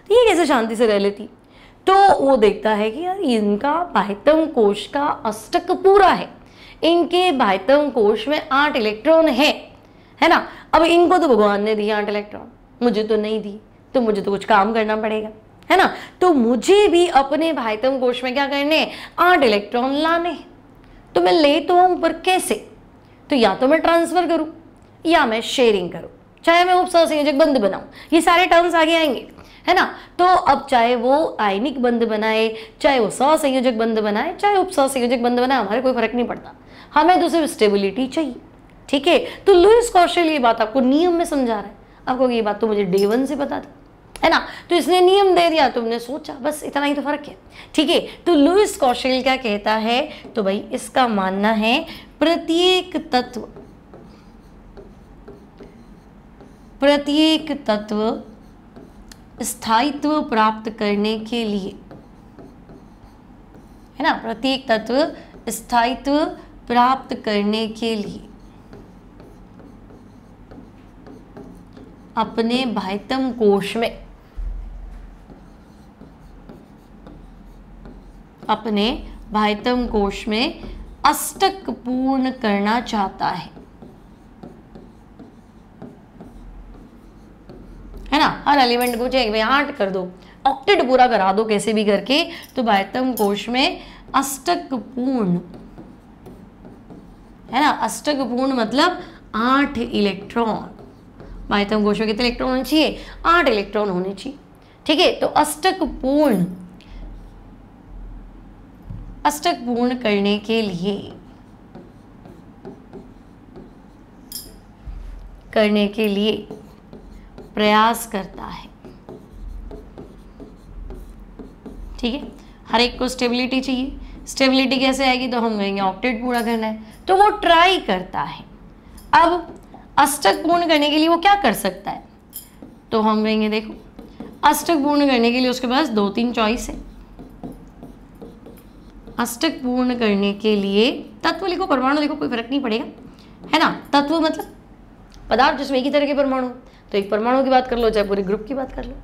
तो ये कैसे शांति से रह लेती तो वो देखता है कि यार इनका बाह्यतम कोश का अष्टक पूरा है इनके बाह्यतम कोश में आठ इलेक्ट्रॉन है है ना अब इनको तो भगवान ने दिया आठ इलेक्ट्रॉन मुझे तो नहीं दी तो मुझे तो कुछ काम करना पड़ेगा है ना तो मुझे भी अपने भाईतम कोश में क्या करने आठ इलेक्ट्रॉन लाने तो मैं ले तो हूं पर कैसे तो या तो मैं ट्रांसफ़र करूँ या मैं शेयरिंग करूँ चाहे मैं उपसह संयोजक बंद बनाऊँ ये सारे टर्म्स आगे आएंगे है ना तो अब चाहे वो आयनिक बंद बनाए चाहे वो संयोजक बंद बनाए चाहे उपसह संयोजक बंद बनाए हमारे कोई फर्क नहीं पड़ता हमें तो सिर्फ स्टेबिलिटी चाहिए ठीक है तो लुइस कौशल ये बात आपको नियम में समझा रहा है आपको ये बात तो मुझे डे वन से बता दी है ना तो इसने नियम दे दिया तुमने सोचा बस इतना ही तो फर्क है ठीक है तो लुइस कौशल क्या कहता है तो भाई इसका मानना है प्रत्येक तत्व प्रत्येक तत्व स्थायित्व प्राप्त करने के लिए है ना प्रत्येक तत्व स्थायित्व प्राप्त करने के लिए अपने भाईतम कोश में अपने भाईतम कोश में अष्टक पूर्ण करना चाहता है है ना हर एलिमेंट को चाहिए आठ कर दो ऑक्टेट पूरा करा दो कैसे भी करके तो बायतम कोश में अष्टक पूर्ण है ना अष्टक पूर्ण मतलब आठ इलेक्ट्रॉन बायतम कोश में कितने इलेक्ट्रॉन होने चाहिए आठ इलेक्ट्रॉन होने चाहिए ठीक है तो अष्टक पूर्ण अष्टक पूर्ण करने के लिए करने के लिए प्रयास करता है ठीक है हर एक को स्टेबिलिटी चाहिए स्टेबिलिटी कैसे आएगी तो हम कहेंगे ऑक्टेट पूरा करना है तो वो ट्राई करता है अब अष्टक पूर्ण करने के लिए वो क्या कर सकता है तो हम कहेंगे देखो अष्टक पूर्ण करने के लिए उसके पास दो तीन चॉइस है अष्टक पूर्ण करने के लिए तत्व लिखो परमाणु लिखो कोई फर्क नहीं पड़ेगा है ना तत्व मतलब पदार्थ जिसमें एक ही तरह के परमाणु तो एक परमाणु की बात कर लो चाहे पूरे ग्रुप की बात कर लो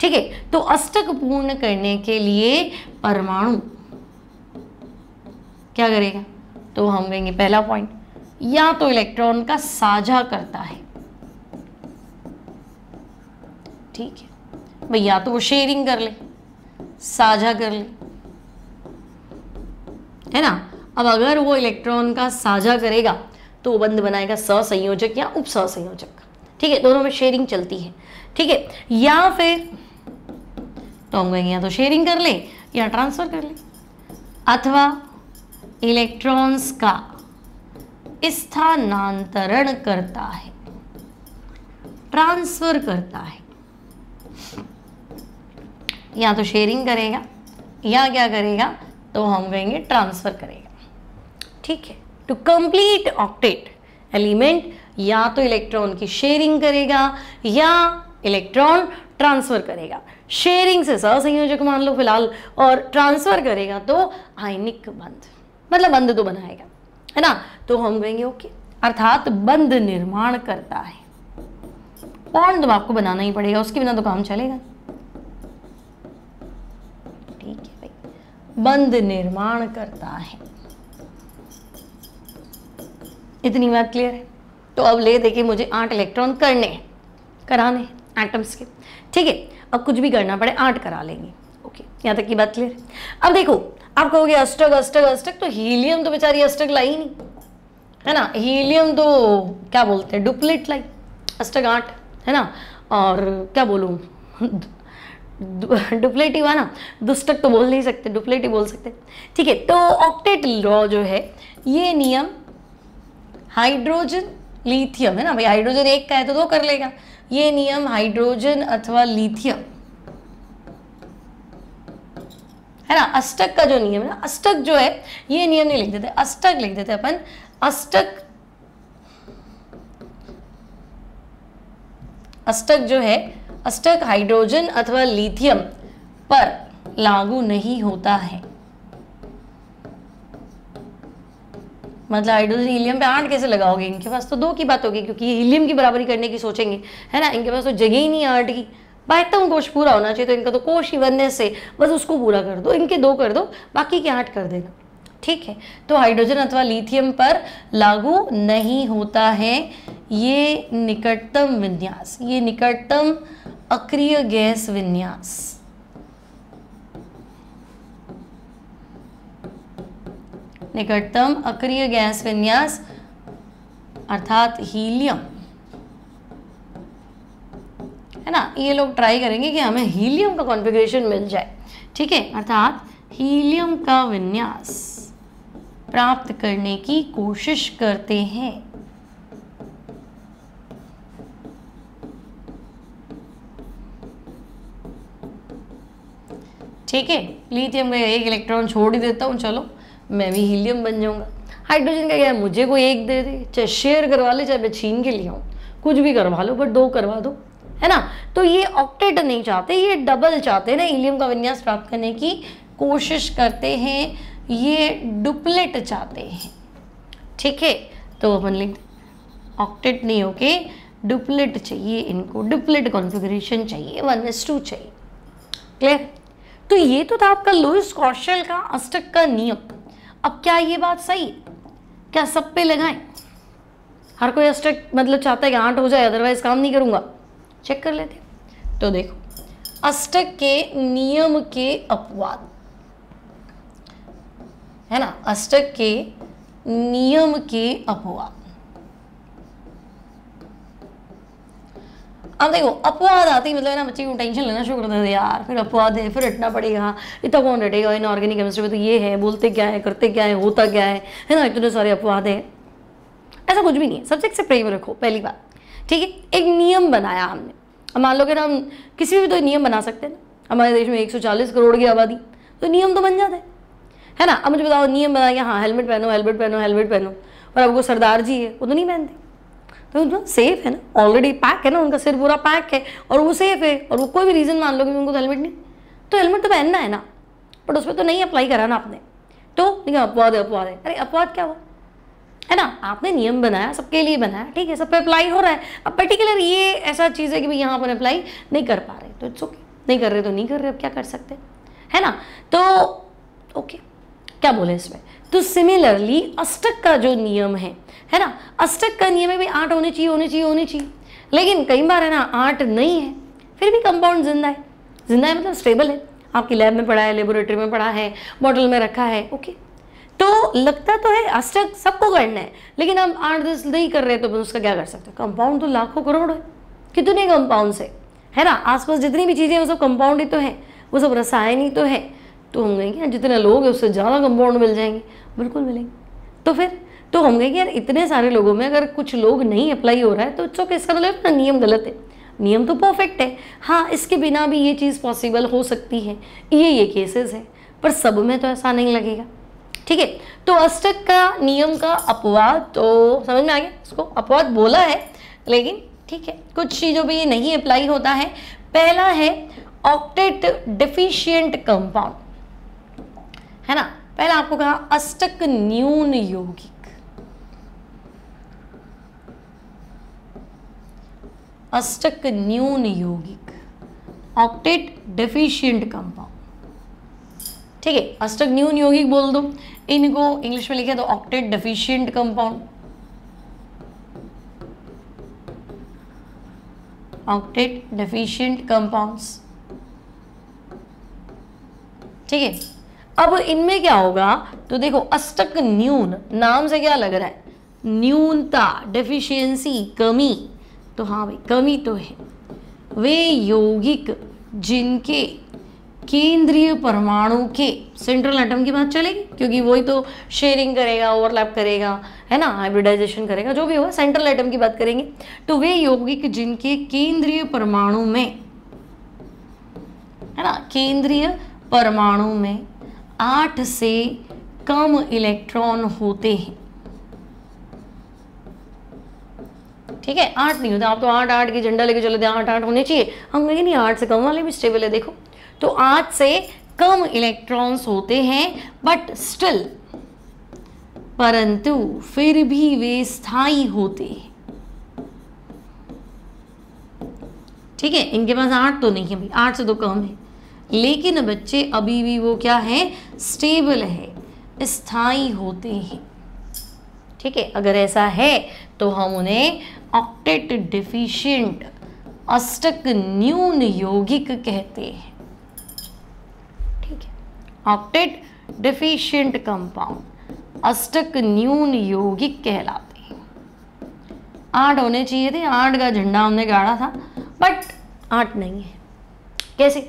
ठीक है तो अष्टक पूर्ण करने के लिए परमाणु क्या करेगा तो हम कहेंगे पहला पॉइंट या तो इलेक्ट्रॉन का साझा करता है ठीक है भाई या तो वो शेयरिंग कर ले साझा कर ले है ना अब अगर वो इलेक्ट्रॉन का साझा करेगा तो वो बंद बनाएगा ससंयोजक या उप ससंयोजक ठीक है दोनों में शेयरिंग चलती है ठीक है या फिर तो हम कहेंगे या तो शेयरिंग कर ले या ट्रांसफ़र कर ले अथवा इलेक्ट्रॉन्स का स्थानांतरण करता है ट्रांसफ़र करता है या तो शेयरिंग करेगा या क्या करेगा तो हम कहेंगे ट्रांसफ़र करेगा ठीक है टू कंप्लीट ऑक्टेट एलिमेंट या तो इलेक्ट्रॉन की शेयरिंग करेगा या इलेक्ट्रॉन ट्रांसफ़र करेगा शेयरिंग से सहसंयोजक मान लो फिलहाल और ट्रांसफ़र करेगा तो आयनिक बंध मतलब बंध तो बनाएगा है ना तो हम कहेंगे ओके अर्थात बंध निर्माण करता है बॉन्ड तो आपको बनाना ही पड़ेगा उसके बिना तो काम चलेगा बंद निर्माण करता है इतनी बात क्लियर है तो अब ले देखिए मुझे आठ इलेक्ट्रॉन करने हैं कराने एटम्स के ठीक है अब कुछ भी करना पड़े आठ करा लेंगे ओके यहाँ तक की बात क्लियर है अब देखो आप कहोगे अष्टक अष्टक अष्टक तो हीलियम तो बेचारी अष्टक लाई नहीं है ना हीलियम तो क्या बोलते हैं डुप्लेट लाई अष्टक आठ है ना और क्या बोलूँ डुप्लेटिव है ना दुष्टक तो बोल नहीं सकते डुप्लेटिव बोल सकते ठीक है तो ऑक्टेट लॉ जो है ये नियम हाइड्रोजन लिथियम है ना भाई हाइड्रोजन एक का है तो दो कर लेगा ये नियम हाइड्रोजन अथवा लिथियम है ना अष्टक का जो नियम है ना अष्टक जो है ये नियम नहीं लिख देते अष्टक लिख देते अपन अष्टक अष्टक जो है अष्टक हाइड्रोजन अथवा लिथियम पर लागू नहीं होता है मतलब हाइड्रोजन हीलियम पे आठ कैसे लगाओगे इनके पास तो दो की बात होगी क्योंकि हीलियम की बराबरी करने की सोचेंगे है ना इनके पास तो जगह ही नहीं आठ की बाहतम कोश पूरा होना चाहिए तो इनका तो कोश ही बनने से बस उसको पूरा कर दो इनके दो कर दो बाकी के आठ कर देना ठीक है तो हाइड्रोजन अथवा लिथियम पर लागू नहीं होता है ये निकटतम विन्यास ये निकटतम अक्रिय गैस विन्यास निकटतम अक्रिय गैस विन्यास अर्थात हीलियम है ना ये लोग ट्राई करेंगे कि हमें हीलियम का कॉन्फ़िगरेशन मिल जाए ठीक है अर्थात हीलियम का विन्यास प्राप्त करने की कोशिश करते हैं ठीक है लिथियम का एक इलेक्ट्रॉन छोड़ ही देता हूँ चलो मैं भी हीलियम बन जाऊंगा हाइड्रोजन का क्या मुझे कोई एक दे दे चाहे शेयर करवा ले चाहे मैं छीन के लिया हूं कुछ भी करवा लो बट दो करवा दो है ना तो ये ऑक्टेट नहीं चाहते ये डबल चाहते हैं ना हीलियम का विन्यास प्राप्त करने की कोशिश करते हैं ये डुप्लेट चाहते हैं ठीक है तो अपन लिख ऑक्टेट नहीं होके डुप्लेट चाहिए इनको डुप्लेट कॉन्फ़िगरेशन चाहिए वन एस टू चाहिए क्लियर तो ये तो था आपका लुइस कौशल का अष्टक का नियम अब क्या ये बात सही है क्या सब पे लगाएं हर कोई अष्टक मतलब चाहता है कि आठ हो जाए अदरवाइज काम नहीं करूंगा चेक कर लेते तो देखो अष्टक के नियम के अपवाद है ना अष्टक के नियम के अपवाद अब देखो अपवाद आती मतलब ना बच्चे को टेंशन लेना शुरू कर देते यार फिर अपवाद है फिर रटना पड़ेगा इतना कौन रटेगा इन ऑर्गेनिक केमिस्ट्री में तो ये है बोलते क्या है करते क्या है होता क्या है है ना इतने सारे अपवाद हैं ऐसा कुछ भी नहीं है सब्जेक्ट से प्रेम रखो पहली बात ठीक है एक नियम बनाया हमने अब मान लो कि हम किसी भी तो नियम बना सकते हैं ना हमारे देश में एक करोड़ की आबादी तो नियम तो बन जाता है है ना अब मुझे बताओ नियम बना के हाँ हेलमेट पहनो हेलमेट पहनो हेलमेट पहनो और अब वो सरदार जी है वो तो नहीं पहनते तो सेफ है ना ऑलरेडी पैक है ना उनका सिर पूरा पैक है और वो सेफ है और वो कोई भी रीज़न मान लो कि उनको हेलमेट तो नहीं तो हेलमेट तो पहनना है ना बट उस पर तो नहीं अप्लाई करा ना आपने तो लेकिन अपवाद है अपवाद है अरे अपवाद क्या हुआ है ना आपने नियम बनाया सबके लिए बनाया ठीक है सब पे अप्लाई हो रहा है अब पर्टिकुलर ये ऐसा चीज़ है कि भाई यहाँ अपन अप्लाई नहीं कर पा रहे तो इट्स ओके नहीं कर रहे तो नहीं कर रहे अब क्या कर सकते है ना तो ओके क्या बोले इसमें तो सिमिलरली अष्टक का जो नियम है है ना अष्टक का नियम है भाई आठ होने चाहिए होने चाहिए होने चाहिए लेकिन कई बार है ना आठ नहीं है फिर भी कंपाउंड जिंदा है जिंदा है मतलब स्टेबल है आपकी लैब में पढ़ा है लेबोरेटरी में पढ़ा है बॉटल में रखा है ओके तो लगता तो है अष्टक सबको करना है लेकिन हम आठ दस नहीं कर रहे तो उसका क्या कर सकते कंपाउंड तो लाखों करोड़ है कितने कंपाउंड है है ना आसपास जितनी भी चीज़ें वो सब कंपाउंड ही तो है वो सब रसायन ही तो है तो हम कहेंगे यार जितने लोग हैं उससे ज़्यादा कंपाउंड मिल जाएंगे बिल्कुल मिलेंगे तो फिर तो हम कहेंगे यार इतने सारे लोगों में अगर कुछ लोग नहीं अप्लाई हो रहा है तो इट्स ओके इसका मतलब ना नियम गलत है नियम तो परफेक्ट है हाँ इसके बिना भी ये चीज़ पॉसिबल हो सकती है ये ये केसेस है पर सब में तो ऐसा नहीं लगेगा ठीक है तो अष्टक का नियम का अपवाद तो समझ में आ गया इसको अपवाद बोला है लेकिन ठीक है कुछ चीज़ों पर ये नहीं अप्लाई होता है पहला है ऑक्टेट डिफिशियंट कंपाउंड है ना पहले आपको कहा अष्टक न्यून यौगिक अष्टक न्यून यौगिक ऑक्टेट डेफिशियंट कंपाउंड ठीक है अष्टक न्यून यौगिक बोल दो इनको इंग्लिश में लिखे तो octet deficient compound octet deficient compounds ठीक है अब इनमें क्या होगा तो देखो अष्टक न्यून नाम से क्या लग रहा है न्यूनता डेफिशिएंसी कमी तो हाँ भाई कमी तो है वे यौगिक जिनके केंद्रीय परमाणु के सेंट्रल एटम की बात चलेगी क्योंकि वही तो शेयरिंग करेगा ओवरलैप करेगा है ना हाइब्रिडाइजेशन करेगा जो भी होगा सेंट्रल एटम की बात करेंगे तो वे यौगिक जिनके केंद्रीय परमाणु में है ना केंद्रीय परमाणु में आठ से कम इलेक्ट्रॉन होते हैं ठीक है आठ नहीं होते आप तो आठ आठ की झंडा लेके चले थे आठ आठ होने चाहिए हम कहेंगे नहीं आठ से कम वाले भी स्टेबल है देखो तो आठ से कम इलेक्ट्रॉन्स होते हैं बट स्टिल परंतु फिर भी वे स्थायी होते हैं ठीक है इनके पास आठ तो नहीं है भाई आठ से तो कम है लेकिन बच्चे अभी भी वो क्या है स्टेबल है स्थाई होते हैं ठीक है अगर ऐसा है तो हम उन्हें ऑक्टेट डिफिशियंट अष्टक न्यून यौगिक कहते हैं ठीक है ऑक्टेट डिफिशियंट कंपाउंड अष्टक न्यून यौगिक कहलाते हैं आठ होने चाहिए थे आठ का झंडा हमने गाड़ा था बट आठ नहीं है कैसे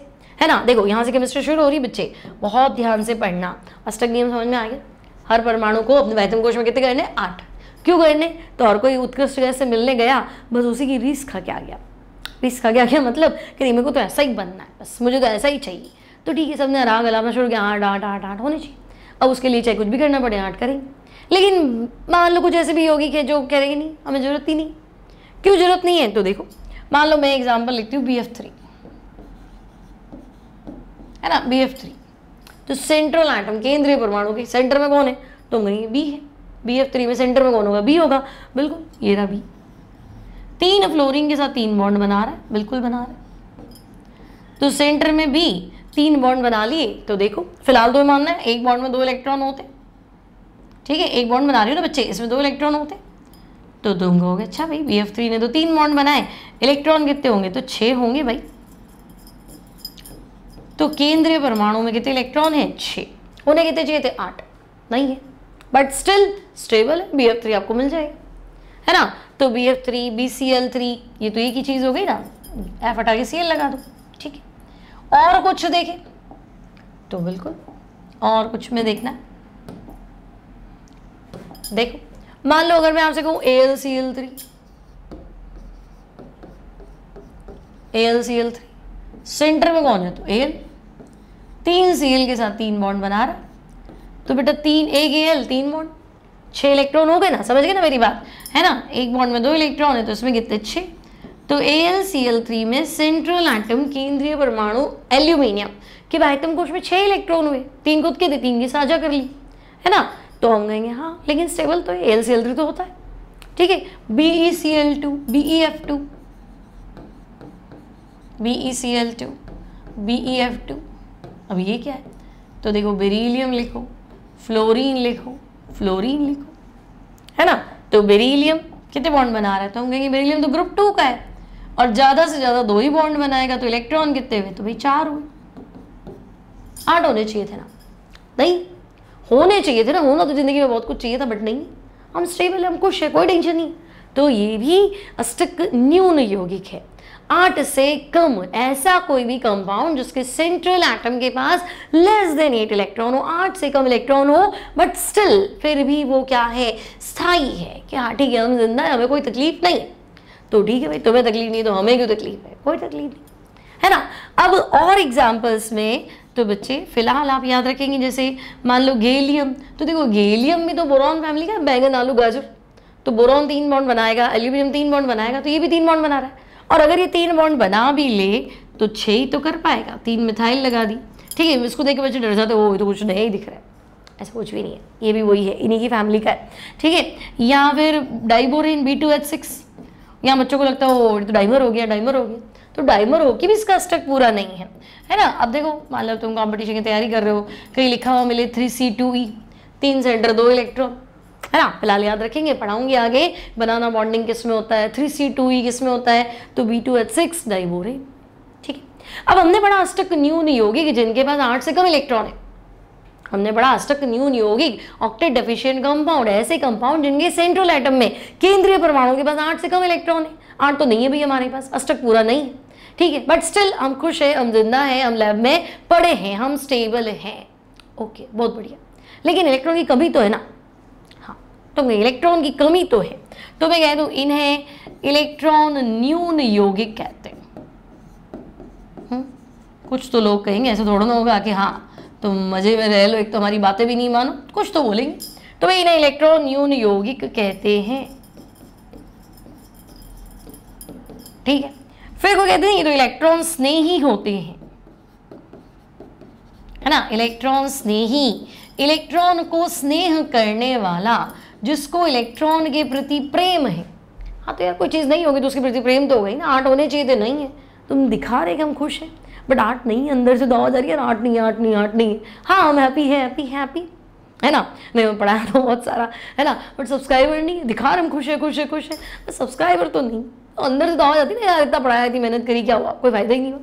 है ना देखो यहाँ से केमिस्ट्री शुरू हो रही बच्चे बहुत ध्यान से पढ़ना अष्टक नियम समझ में आ गया हर परमाणु को अपने वैतम कोश में कितने करने आठ क्यों करने तो और कोई उत्कृष्ट गैस से मिलने गया बस उसी की रीस खा के आ गया रीस खा के आ गया मतलब कि नहीं मेरे को तो ऐसा ही बनना है बस मुझे तो ऐसा ही चाहिए तो ठीक है सबने राग अलामा शुरू किया आठ आठ आठ आठ होने चाहिए अब उसके लिए चाहे कुछ भी करना पड़े आठ करेंगे लेकिन मान लो कुछ ऐसे भी होगी कि जो करेगी नहीं हमें ज़रूरत ही नहीं क्यों ज़रूरत नहीं है तो देखो मान लो मैं एग्जाम्पल लिखती हूँ बी एफ थ्री है ना बी एफ थ्री तो सेंट्रल आइटम केंद्रीय परमाणु के सेंटर में कौन है तो हम बी है बी एफ थ्री में सेंटर में कौन होगा बी होगा बिल्कुल ये रहा बी तीन फ्लोरिन के साथ तीन बॉन्ड बना रहा है बिल्कुल बना रहा है तो सेंटर में बी तीन बॉन्ड बना लिए तो देखो फिलहाल तो मानना है एक बॉन्ड में दो इलेक्ट्रॉन होते ठीक है एक बॉन्ड बना रही हो ना बच्चे इसमें दो इलेक्ट्रॉन होते तो तुम कहोगे अच्छा भाई बी एफ थ्री ने तो तीन बॉन्ड बनाए इलेक्ट्रॉन कितने होंगे तो छः होंगे भाई तो केंद्रीय परमाणु में कितने इलेक्ट्रॉन है छः उन्हें कितने चाहिए थे आठ नहीं है बट स्टिल स्टेबल है बी एफ थ्री आपको मिल जाएगा है ना तो B F three B C L three ये तो एक ही चीज़ हो गई ना एफ हटा के सी एल लगा दो ठीक है और कुछ देखे तो बिल्कुल और कुछ में देखना देखो मान लो अगर मैं आपसे कहूं A L C L three A L C L three centre में कौन है तो एल तीन सी के साथ तीन बॉन्ड बना रहा तो बेटा तीन एक एल तीन बॉन्ड छः इलेक्ट्रॉन हो गए ना समझ गए ना मेरी बात है ना एक बॉन्ड में दो इलेक्ट्रॉन है तो इसमें कितने छः तो A L C L three में सेंट्रल आइटम केंद्रीय परमाणु एल्यूमिनियम के आइटम कोश में छः इलेक्ट्रॉन हुए तीन को के तीन की साझा कर ली है ना तो हम कहेंगे हाँ लेकिन स्टेबल तो एल सी एल थ्री तो होता है ठीक है B E C L two B E F two B E C L two B E F two अब ये क्या है तो देखो बेरीलियम लिखो फ्लोरीन लिखो फ्लोरीन लिखो है ना तो बेरीलियम कितने बॉन्ड बना रहा है तो हम कहेंगे बेरीलियम तो ग्रुप टू का है और ज़्यादा से ज़्यादा दो ही बॉन्ड बनाएगा तो इलेक्ट्रॉन कितने हुए तो भाई चार हुए आठ होने चाहिए थे ना नहीं होने चाहिए थे ना होना तो ज़िंदगी में बहुत कुछ चाहिए था बट नहीं हम स्टेबल हम खुश है कोई टेंशन नहीं तो ये भी अस्टक न्यून यौगिक है आठ से कम ऐसा कोई भी कंपाउंड जिसके सेंट्रल एटम के पास लेस देन एट इलेक्ट्रॉन हो आठ से कम इलेक्ट्रॉन हो बट स्टिल फिर भी वो क्या है स्थाई है कि ठीक है हम जिंदा है हमें कोई तकलीफ नहीं तो ठीक है भाई तुम्हें तकलीफ नहीं तो हमें क्यों तकलीफ है कोई तकलीफ नहीं है ना अब और एग्जाम्पल्स में तो बच्चे फिलहाल आप याद रखेंगे जैसे मान लो गेलियम तो देखो गेलियम भी तो बोरॉन फैमिली का बैगन आलू गाजर तो बोरॉन तीन बॉन्ड बनाएगा एल्यूमिनियम तीन बॉन्ड बनाएगा तो ये भी तीन बॉन्ड बना रहा है और अगर ये तीन बॉन्ड बना भी ले तो छः ही तो कर पाएगा तीन मिथाइल लगा दी ठीक है इसको देख के बच्चे डर जाते वो तो कुछ नया ही दिख रहा है ऐसा कुछ भी नहीं है ये भी वही है इन्हीं की फैमिली का है ठीक है या फिर diborane B two H six या बच्चों को लगता है वो तो डाइमर हो गया डाइमर हो गया तो डाइमर हो कि भी इसका स्टक पूरा नहीं है है ना अब देखो मान लो तुम कंपटीशन की तैयारी कर रहे हो कहीं लिखा हुआ मिले थ्री सी टू ई तीन सेंटर दो इलेक्ट्रॉन है ना फिलहाल याद रखेंगे पढ़ाऊंगी आगे बनाना बॉन्डिंग किस में होता है थ्री सी टू ई किस में होता है तो B two H six diborane ठीक है अब हमने पढ़ा अष्टक होगी कि जिनके पास आठ से कम इलेक्ट्रॉन है हमने पढ़ा अष्टक नहीं होगी ऑक्टेट डेफिशियंट कंपाउंड ऐसे कंपाउंड जिनके सेंट्रल एटम में केंद्रीय परमाणु के पास आठ से कम इलेक्ट्रॉन है आठ तो नहीं है भाई हमारे पास अष्टक पूरा नहीं है ठीक है बट स्टिल हम खुश हैं हम जिंदा हैं हम लैब में पड़े हैं हम स्टेबल हैं ओके बहुत बढ़िया लेकिन इलेक्ट्रॉन की कमी तो है ना तो इलेक्ट्रॉन की कमी तो है तो मैं कह दू इन्हें इलेक्ट्रॉन न्यून यौगिक कहते हैं हम्म? कुछ तो लोग कहेंगे ऐसे थोड़ा ना होगा कि हाँ तुम मज़े में रह लो एक तो हमारी बातें भी नहीं मानो कुछ तो बोलेंगे तो भाई इन्हें इलेक्ट्रॉन न्यून यौगिक कहते हैं ठीक है फिर वो कहते हैं ये तो इलेक्ट्रॉन स्नेही होते हैं है ना इलेक्ट्रॉन स्नेही इलेक्ट्रॉन को स्नेह करने वाला जिसको इलेक्ट्रॉन के प्रति प्रेम है हाँ तो यार कोई चीज़ नहीं होगी तो उसके प्रति प्रेम तो हो गई ना आर्ट होने चाहिए तो नहीं है तुम दिखा रहे कि हम खुश हैं बट आर्ट नहीं है अंदर से तो जा रही है आर्ट नहीं आर्ट नहीं आर्ट नहीं हाँ हम हैप्पी है हैप्पी हैप्पी है ना नहीं मैं पढ़ाया था तो बहुत सारा है ना बट सब्सक्राइबर नहीं दिखा रहे हम खुश है खुश है खुश है बट सब्सक्राइबर तो नहीं तो अंदर से दवा जाती ना यार इतना पढ़ाया थी मेहनत करी क्या हुआ कोई फ़ायदा ही नहीं हुआ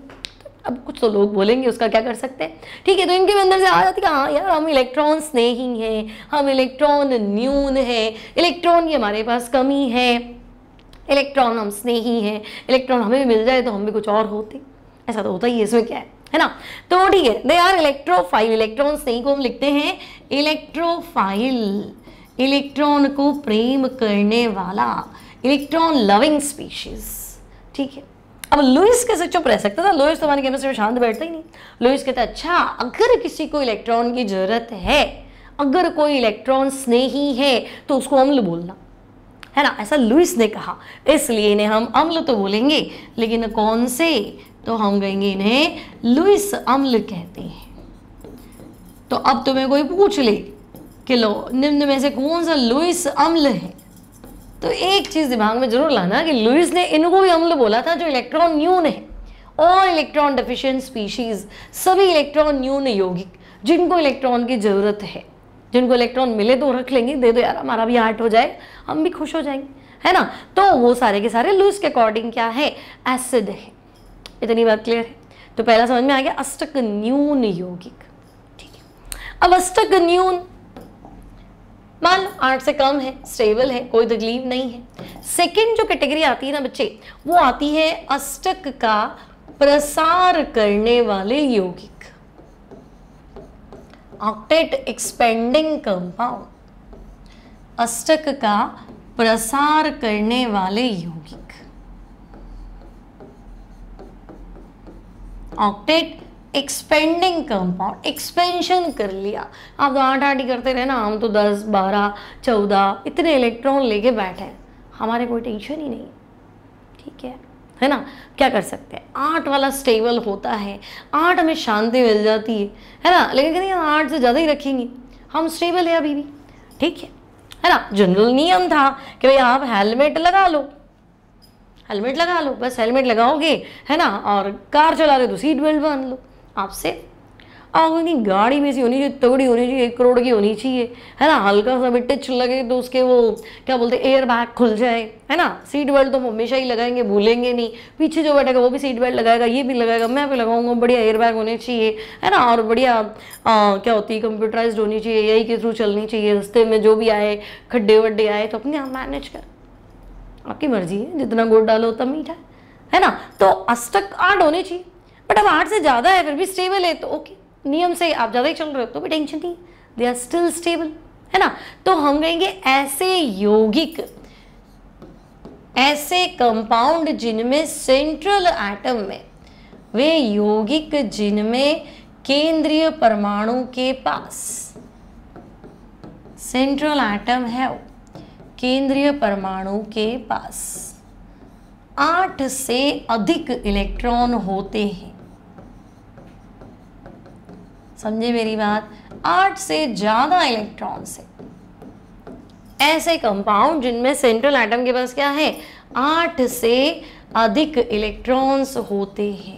अब कुछ तो लोग बोलेंगे उसका क्या कर सकते हैं ठीक है तो इनके अंदर से आ जाती है हाँ यार हम इलेक्ट्रॉन स्नेही हैं हम इलेक्ट्रॉन न्यून है इलेक्ट्रॉन की हमारे पास कमी है इलेक्ट्रॉन हम स्नेही हैं इलेक्ट्रॉन हमें भी मिल जाए तो हम भी कुछ और होते ऐसा तो होता ही है इसमें क्या है है ना तो ठीक है दे आर इलेक्ट्रोफाइल इलेक्ट्रॉन स्नेही को हम लिखते हैं इलेक्ट्रोफाइल इलेक्ट्रॉन को प्रेम करने वाला इलेक्ट्रॉन लविंग स्पीशीज ठीक है अब लुइस कैसे चुप रह सकता था लुइस तो हमारी केमिस्ट्री में शांत बैठता ही नहीं लुइस कहता अच्छा अगर किसी को इलेक्ट्रॉन की ज़रूरत है अगर कोई इलेक्ट्रॉन स्नेही है तो उसको अम्ल बोलना है ना ऐसा लुइस ने कहा इसलिए इन्हें हम अम्ल तो बोलेंगे लेकिन कौन से तो हम कहेंगे इन्हें लुइस अम्ल कहते हैं तो अब तुम्हें कोई पूछ ले कि लो निम्न में से कौन सा लुइस अम्ल है तो एक चीज़ दिमाग में जरूर लाना कि लुइस ने इनको भी अम्ल बोला था जो इलेक्ट्रॉन न्यून है ऑल इलेक्ट्रॉन डेफिशिएंट स्पीशीज़ सभी इलेक्ट्रॉन न्यून यौगिक जिनको इलेक्ट्रॉन की ज़रूरत है जिनको इलेक्ट्रॉन मिले तो रख लेंगे दे दो यार हमारा भी हार्ट हो जाए हम भी खुश हो जाएंगे है ना तो वो सारे के सारे लुइस के अकॉर्डिंग क्या है एसिड है इतनी बात क्लियर है तो पहला समझ में आ गया अष्टक न्यून यौगिक ठीक है अब अष्टक न्यून मान लो आठ से कम है स्टेबल है कोई तकलीफ नहीं है सेकेंड जो कैटेगरी आती है ना बच्चे वो आती है अष्टक का प्रसार करने वाले यौगिक ऑक्टेट एक्सपेंडिंग कंपाउंड अष्टक का प्रसार करने वाले यौगिक ऑक्टेट एक्सपेंडिंग कंपाउंड एक्सपेंशन कर लिया आप तो आठ आठ ही करते रहे ना हम तो दस बारह चौदह इतने इलेक्ट्रॉन लेके बैठे हैं हमारे कोई टेंशन ही नहीं ठीक है है ना क्या कर सकते हैं आठ वाला स्टेबल होता है आठ हमें शांति मिल जाती है है ना लेकिन कहते हैं आठ से ज़्यादा ही रखेंगे हम स्टेबल है अभी भी ठीक है है ना जनरल नियम था कि भाई आप हेलमेट लगा लो हेलमेट लगा लो बस हेलमेट लगाओगे है ना और कार चला रहे तो सीट बेल्ट बांध लो आपसे आंखों की गाड़ी भी ऐसी होनी चाहिए तगड़ी होनी चाहिए एक करोड़ की होनी चाहिए है ना हल्का सा भी टच लगे तो उसके वो क्या बोलते एयर बैग खुल जाए है ना सीट बेल्ट तो हमेशा ही लगाएंगे भूलेंगे नहीं पीछे जो बैठेगा वो भी सीट बेल्ट लगाएगा ये भी लगाएगा मैं भी लगाऊंगा बढ़िया एयर बैग होने चाहिए है ना और बढ़िया क्या होती है कंप्यूटराइज होनी चाहिए यही के थ्रू चलनी चाहिए रस्ते में जो भी आए खड्डे वड्डे आए तो अपने आप मैनेज कर आपकी मर्जी है जितना गुड़ डालो उतना मीठा है ना तो अष्टक आठ होने चाहिए बट अब आठ से ज़्यादा है फिर भी स्टेबल है तो ओके नियम से आप ज़्यादा ही चल रहे हो तो भी टेंशन नहीं दे आर स्टिल स्टेबल है ना तो हम कहेंगे ऐसे यौगिक ऐसे कंपाउंड जिनमें सेंट्रल एटम में वे यौगिक जिनमें केंद्रीय परमाणु के पास सेंट्रल एटम है केंद्रीय परमाणु के पास आठ से अधिक इलेक्ट्रॉन होते हैं समझे मेरी बात आठ से ज़्यादा इलेक्ट्रॉन से ऐसे कंपाउंड जिनमें सेंट्रल एटम के पास क्या है आठ से अधिक इलेक्ट्रॉन्स होते हैं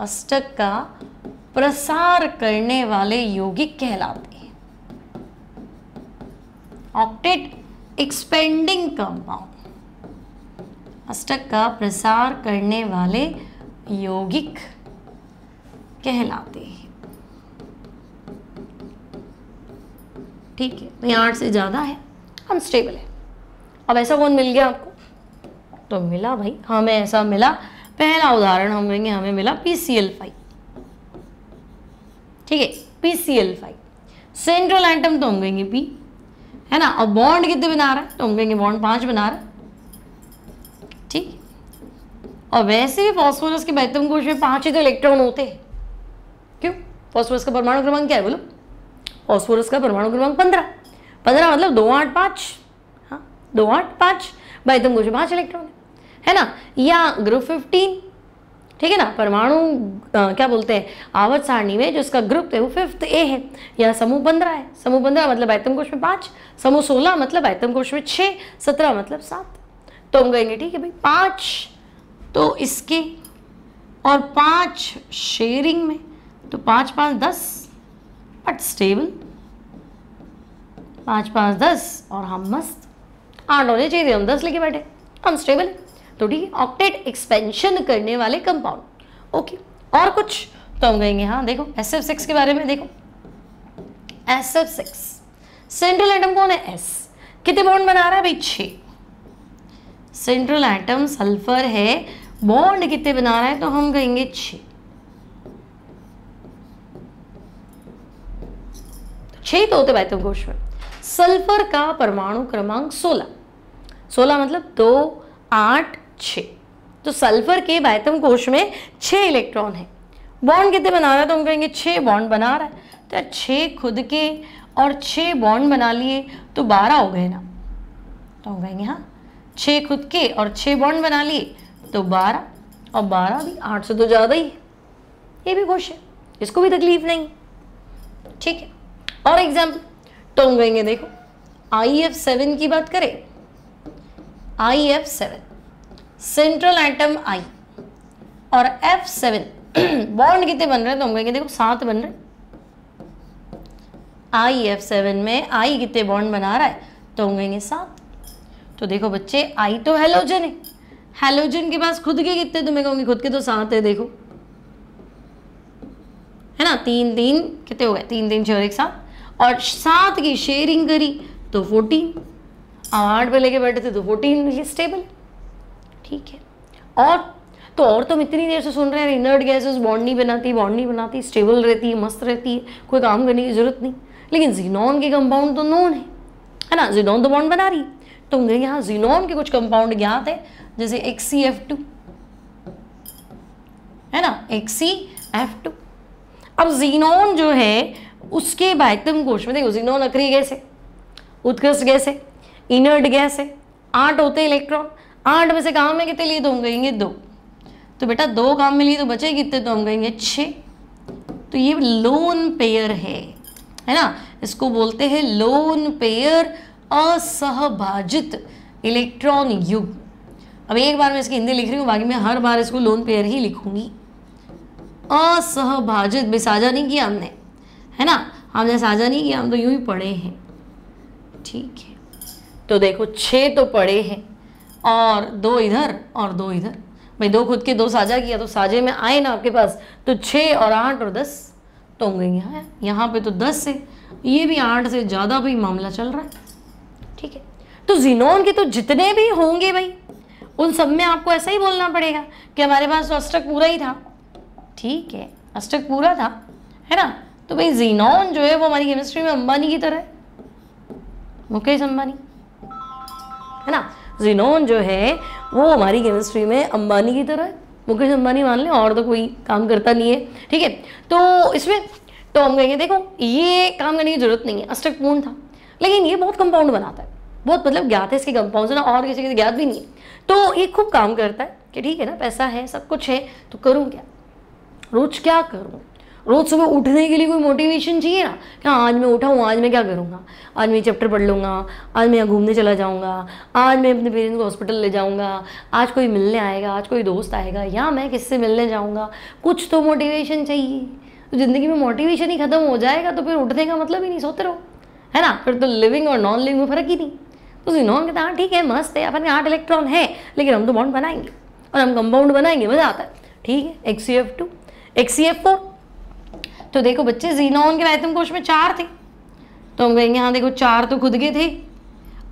अष्टक का प्रसार करने वाले यौगिक कहलाते हैं ऑक्टेट एक्सपेंडिंग कंपाउंड अष्टक का प्रसार करने वाले यौगिक कहलाते हैं ठीक है भाई आठ से ज़्यादा है अनस्टेबल है अब ऐसा कौन मिल गया आपको तो मिला भाई हमें ऐसा मिला पहला उदाहरण हम कहेंगे हमें मिला पी सी एल फाइव ठीक है पीसीएल फाइव सेंट्रल आइटम तो हम कहेंगे पी है ना और बॉन्ड कितने बना रहा है तो हम कहेंगे बॉन्ड पांच बना रहा है ठीक और वैसे भी फॉस्फोरस के बैतम कोश में पांच ही तो इलेक्ट्रॉन होते हैं फॉस्फोरस का परमाणु क्रमांक क्या है बोलो फॉस्फोरस का परमाणु क्रमांक पंद्रह पंद्रह मतलब दो आठ पाँच हाँ दो आठ पाँच भाई तुम कुछ पाँच इलेक्ट्रॉन है है ना या ग्रुप फिफ्टीन ठीक है ना परमाणु क्या बोलते हैं आवत सारणी में जो इसका ग्रुप है वो फिफ्थ ए है या समूह पंद्रह है समूह पंद्रह मतलब आयतम कोश में पाँच समूह सोलह मतलब आयतम कोश में छः सत्रह मतलब सात तो हम कहेंगे ठीक है भाई पाँच तो इसके और पाँच शेयरिंग में तो पाँच पाँच दस बट स्टेबल पाँच पाँच दस और हम मस्त आठ होने चाहिए हम दस लेके बैठे हम स्टेबल तो ठीक है ऑक्टेट एक्सपेंशन करने वाले कंपाउंड ओके और कुछ तो हम कहेंगे हाँ देखो एस एफ सिक्स के बारे में देखो S F six central atom कौन है एस कितने बॉन्ड बना रहा है भाई छ सेंट्रल एटम सल्फर है बॉन्ड कितने बना रहा है तो हम कहेंगे छः छह तो होते बैतुल घोष में सल्फर का परमाणु क्रमांक 16 16 मतलब दो आठ छ तो सल्फर के बैतम कोश में छः इलेक्ट्रॉन है बॉन्ड कितने बना रहा है तो हम कहेंगे छः बॉन्ड बना रहा है तो छः खुद के और छः बॉन्ड बना लिए तो बारह हो गए ना तो हम कहेंगे हाँ छः खुद के और छः बॉन्ड बना लिए तो बारह और बारह भी आठ से तो ज़्यादा ही है ये भी खुश है इसको भी तकलीफ नहीं ठीक है और एग्जाम्पल टोंग गएंगे देखो आई एफ सेवन की बात करें I F seven central atom I और एफ सेवन बॉन्ड कितने बन रहे हैं तो हम कहेंगे देखो सात बन रहे आई एफ सेवन में आई कितने बॉन्ड बना रहा है तो हम कहेंगे सात तो देखो बच्चे आई तो हेलोजन है हेलोजन के पास खुद के कितने तुम्हें तो कहूँगी खुद के तो सात है देखो है ना तीन तीन कितने हो गए तीन तीन छः और एक साथ और सात की शेयरिंग करी तो फोर्टीन आठ पे लेके बैठे थे तो फोर्टीन मिली स्टेबल ठीक है और तो और तुम तो इतनी देर से सुन रहे हैं इनर्ट गैसेस बॉन्ड नहीं बनाती बॉन्ड नहीं बनाती स्टेबल रहती है मस्त रहती है कोई काम करने की जरूरत नहीं लेकिन जीनॉन के कंपाउंड तो नोन है है ना जीनॉन तो बॉन्ड बना रही तुम तो यहाँ जीनॉन के कुछ कंपाउंड ज्ञात है जैसे एक सी एफ टू है ना एक सी एफ टू अब जीनॉन जो है उसके બાયતમ में તે યુઝિનો નકરી गैस है उत्कृष्ट गैस है इनर्ट गैस है आठ होते इलेक्ट्रॉन आठ में से काम में कितने लिए तो हम कहेंगे दो तो बेटा दो काम में लिए तो बचे कितने तो हम कहेंगे छः तो ये लोन पेयर है है ना इसको बोलते हैं लोन पेयर असहभाजित इलेक्ट्रॉन युग अब एक बार मैं इसकी हिंदी लिख रही हूँ बाकी मैं हर बार इसको लोन पेयर ही लिखूंगी असहभाजित भी साझा नहीं किया हमने है ना हमने साझा नहीं किया हम तो यूं ही पढ़े हैं ठीक है तो देखो छः तो पढ़े हैं और दो इधर और दो इधर भाई दो खुद के दो साझा किया तो साझे में आए ना आपके पास तो छः और आठ और दस तो होंगे यहाँ यहाँ पे तो दस से ये भी आठ से ज़्यादा भी मामला चल रहा है ठीक है तो जिनोन के तो जितने भी होंगे भाई उन सब में आपको ऐसा ही बोलना पड़ेगा कि हमारे पास तो अष्टक पूरा ही था ठीक है अष्टक पूरा था है ना तो भाई जीनॉन जो है वो हमारी केमिस्ट्री में अंबानी की तरह है मुकेश अंबानी है ना जीनॉन जो है वो हमारी केमिस्ट्री में अंबानी की तरह है मुकेश अंबानी मान लें और तो कोई काम करता नहीं है ठीक है तो इसमें तो हम कहेंगे देखो ये काम करने की जरूरत नहीं है अष्टक पूर्ण था लेकिन ये बहुत कंपाउंड बनाता है बहुत मतलब ज्ञात है इसके कंपाउंड ना और किसी के ज्ञात भी नहीं है तो ये खूब काम करता है कि ठीक है ना पैसा है सब कुछ है तो करूँ क्या रोज क्या करूँ रोज़ सुबह उठने के लिए कोई मोटिवेशन चाहिए ना क्या आज मैं उठा हूँ आज मैं क्या करूँगा आज मैं चैप्टर पढ़ लूँगा आज मैं यहाँ घूमने चला जाऊँगा आज मैं अपने पेरेंट्स को हॉस्पिटल ले जाऊँगा आज कोई मिलने आएगा आज कोई दोस्त आएगा या मैं किससे मिलने जाऊँगा कुछ तो मोटिवेशन चाहिए तो ज़िंदगी में मोटिवेशन ही ख़त्म हो जाएगा तो फिर उठने का मतलब ही नहीं सोते रहो है ना फिर तो लिविंग और नॉन लिविंग में फ़र्क ही नहीं तो जिन्होंने कहता हाँ ठीक है मस्त है अपन आठ इलेक्ट्रॉन है लेकिन हम तो बॉन्ड बनाएंगे और हम कंपाउंड बनाएंगे मज़ा आता है ठीक है X C F two X C F four तो देखो बच्चे जीनोन के वैतम कोश में चार थे तो हम कहेंगे हाँ देखो चार तो खुद के थे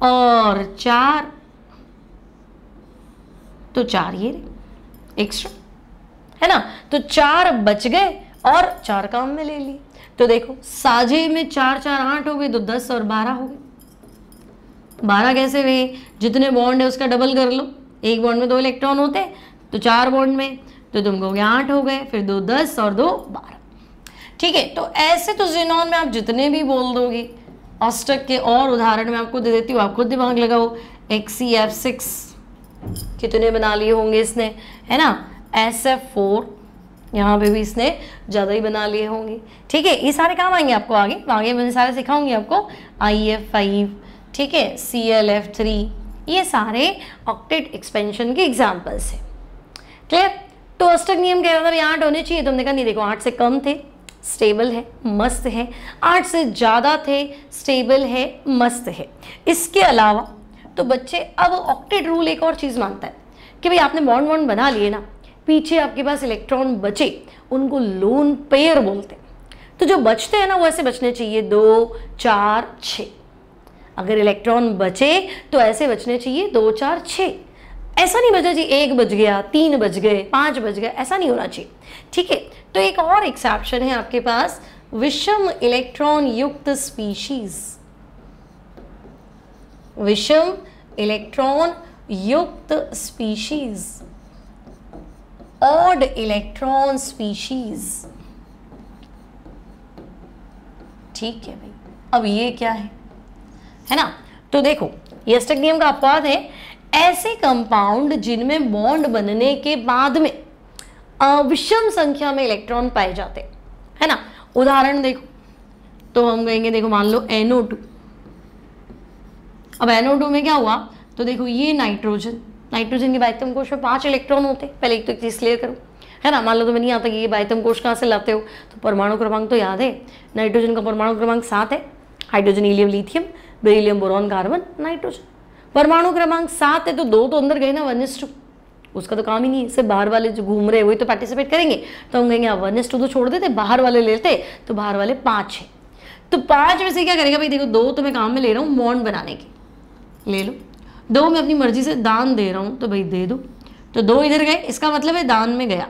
और चार तो चार ये एक्स्ट्रा है ना तो चार बच गए और चार काम में ले लिए तो देखो साझे में चार चार आठ हो गए तो दस और बारह हो गए बारह कैसे हुए जितने बॉन्ड है उसका डबल कर लो एक बॉन्ड में दो इलेक्ट्रॉन होते तो चार बॉन्ड में तो तुम कहोगे आठ हो गए फिर दो दस और दो बारह ठीक है तो ऐसे तो जीनॉन में आप जितने भी बोल दोगे ऑस्टक के और उदाहरण में आपको दे देती हूँ आप खुद दिमाग लगाओ एक्सी एफ सिक्स कितने बना लिए होंगे इसने है ना एस एफ फोर यहाँ पे भी इसने ज़्यादा ही बना लिए होंगे ठीक है ये सारे काम आएंगे आपको आगे आगे मैं सारे सिखाऊंगी आपको आई एफ फाइव ठीक है सी एल एफ थ्री ये सारे ऑक्टेट एक्सपेंशन के एग्जाम्पल्स हैं क्लियर तो अष्टक नियम कह रहा था आठ होने चाहिए तो हमने कहा नहीं देखो आठ से कम थे स्टेबल है मस्त है आठ से ज़्यादा थे स्टेबल है मस्त है इसके अलावा तो बच्चे अब ऑक्टेट रूल एक और चीज़ मानता है कि भाई आपने बॉन्ड वॉन्ड बना लिए ना पीछे आपके पास इलेक्ट्रॉन बचे उनको लोन पेयर बोलते हैं तो जो बचते हैं ना वो ऐसे बचने चाहिए दो चार छ अगर इलेक्ट्रॉन बचे तो ऐसे बचने चाहिए दो चार छ ऐसा नहीं बचा जी एक बज गया तीन बज गए पाँच बज गए ऐसा नहीं होना चाहिए ठीक है तो एक और एक्सेप्शन है आपके पास विषम इलेक्ट्रॉन युक्त स्पीशीज विषम इलेक्ट्रॉन युक्त स्पीशीज ऑड इलेक्ट्रॉन स्पीशीज ठीक है भाई अब ये क्या है है ना तो देखो यस्टक नियम का अपवाद है ऐसे कंपाउंड जिनमें बॉन्ड बनने के बाद में विषम संख्या में इलेक्ट्रॉन पाए जाते है ना उदाहरण देखो तो हम कहेंगे देखो मान लो NO2 अब NO2 में क्या हुआ तो देखो ये नाइट्रोजन नाइट्रोजन के बायतम कोश में पांच इलेक्ट्रॉन होते पहले एक तो एक चीज़ क्लियर करो है ना मान लो तुम्हें मैं नहीं आता कि ये बायतम कोश कहाँ से लाते हो तो परमाणु क्रमांक तो याद है नाइट्रोजन का परमाणु क्रमांक सात है hydrogen helium lithium beryllium boron carbon nitrogen परमाणु क्रमांक सात है तो दो तो अंदर गए ना वन टू उसका तो काम ही नहीं है सिर्फ बाहर वाले जो घूम रहे वही तो पार्टिसिपेट करेंगे तो हम कहेंगे एस हाँ, टू तो छोड़ देते बाहर वाले लेते तो बाहर वाले पाँच हैं तो पाँच में से क्या करेगा भाई देखो दो तो मैं काम में ले रहा हूँ मॉन्ड बनाने की ले लो दो मैं अपनी मर्जी से दान दे रहा हूँ तो भाई दे दो तो दो इधर गए इसका मतलब है दान में गया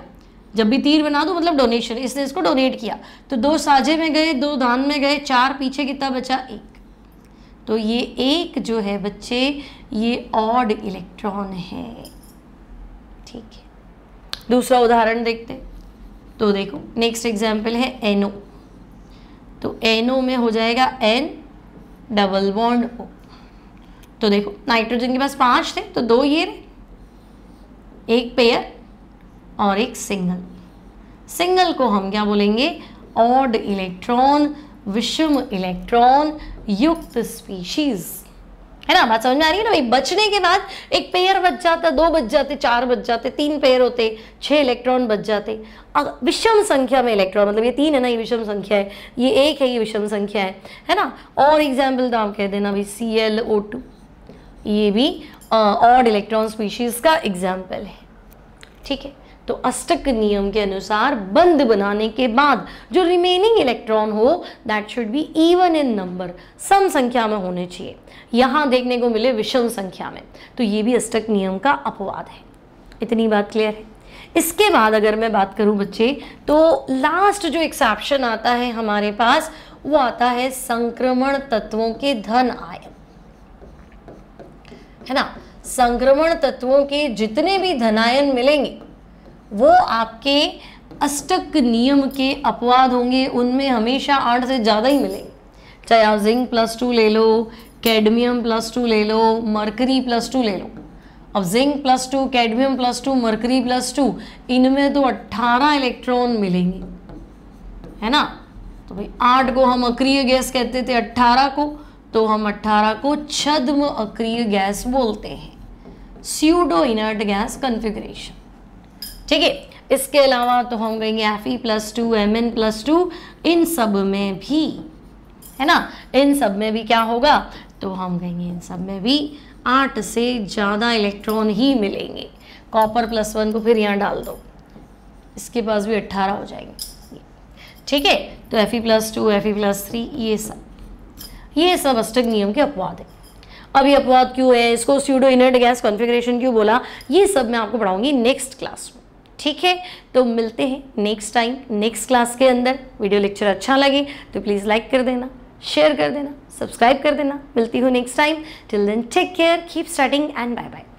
जब भी तीर बना दो मतलब डोनेशन इसने इसको डोनेट किया तो दो साझे में गए दो दान में गए चार पीछे कितना बचा एक तो ये एक जो है बच्चे ये ऑड इलेक्ट्रॉन है ठीक है दूसरा उदाहरण देखते हैं तो देखो नेक्स्ट एग्जाम्पल है एनओ तो एनओ में हो जाएगा एन डबल बॉन्ड ओ तो देखो नाइट्रोजन के पास पांच थे तो दो ये एक पेयर और एक सिंगल सिंगल को हम क्या बोलेंगे ऑड इलेक्ट्रॉन विषम इलेक्ट्रॉन युक्त स्पीशीज़ है ना बात समझ में आ रही है ना भाई बचने के बाद एक पेयर बच जाता दो बच जाते चार बच जाते तीन पेयर होते छह इलेक्ट्रॉन बच जाते विषम संख्या में इलेक्ट्रॉन मतलब ये तीन है ना ये विषम संख्या है ये एक है ये विषम संख्या है है ना और एग्जाम्पल तो आप कह देना भाई सी एल ओ टू ये भी ऑड इलेक्ट्रॉन स्पीशीज़ का एग्जाम्पल है ठीक है तो अष्टक नियम के अनुसार बंद बनाने के बाद जो रिमेनिंग इलेक्ट्रॉन हो that should be even in number सम संख्या में होने चाहिए यहां देखने को मिले विषम संख्या में तो ये भी अष्टक नियम का अपवाद है इतनी बात क्लियर है इसके बाद अगर मैं बात करूं बच्चे तो लास्ट जो एक्सेप्शन आता है हमारे पास वो आता है संक्रमण तत्वों के धन आयन है ना संक्रमण तत्वों के जितने भी धनायन मिलेंगे वो आपके अष्टक नियम के अपवाद होंगे उनमें हमेशा आठ से ज़्यादा ही मिलेंगे चाहे आप जिंक प्लस टू ले लो कैडमियम प्लस टू ले लो मरकरी प्लस टू ले लो अब zinc plus two cadmium plus two mercury plus two इनमें तो 18 इलेक्ट्रॉन मिलेंगे है ना तो भाई आठ को हम अक्रिय गैस कहते थे 18 को तो हम 18 को छद्म अक्रिय गैस बोलते हैं स्यूडो इनर्ट गैस कन्फिग्रेशन ठीक है इसके अलावा तो हम कहेंगे F E plus two M N plus two इन सब में भी है ना इन सब में भी क्या होगा तो हम कहेंगे इन सब में भी आठ से ज़्यादा इलेक्ट्रॉन ही मिलेंगे कॉपर प्लस वन को फिर यहाँ डाल दो इसके पास भी अट्ठारह हो जाएंगे ठीक है तो F E plus two F E plus three ये सब ये सब अष्टक नियम के अपवाद है अभी अपवाद क्यों है इसको स्यूडो इनर्ट गैस कॉन्फ़िगरेशन क्यों बोला ये सब मैं आपको पढ़ाऊंगी नेक्स्ट क्लास में ठीक है तो मिलते हैं नेक्स्ट टाइम नेक्स्ट क्लास के अंदर वीडियो लेक्चर अच्छा लगे तो प्लीज़ लाइक कर देना शेयर कर देना सब्सक्राइब कर देना मिलती हूँ next time till then take care keep starting and bye bye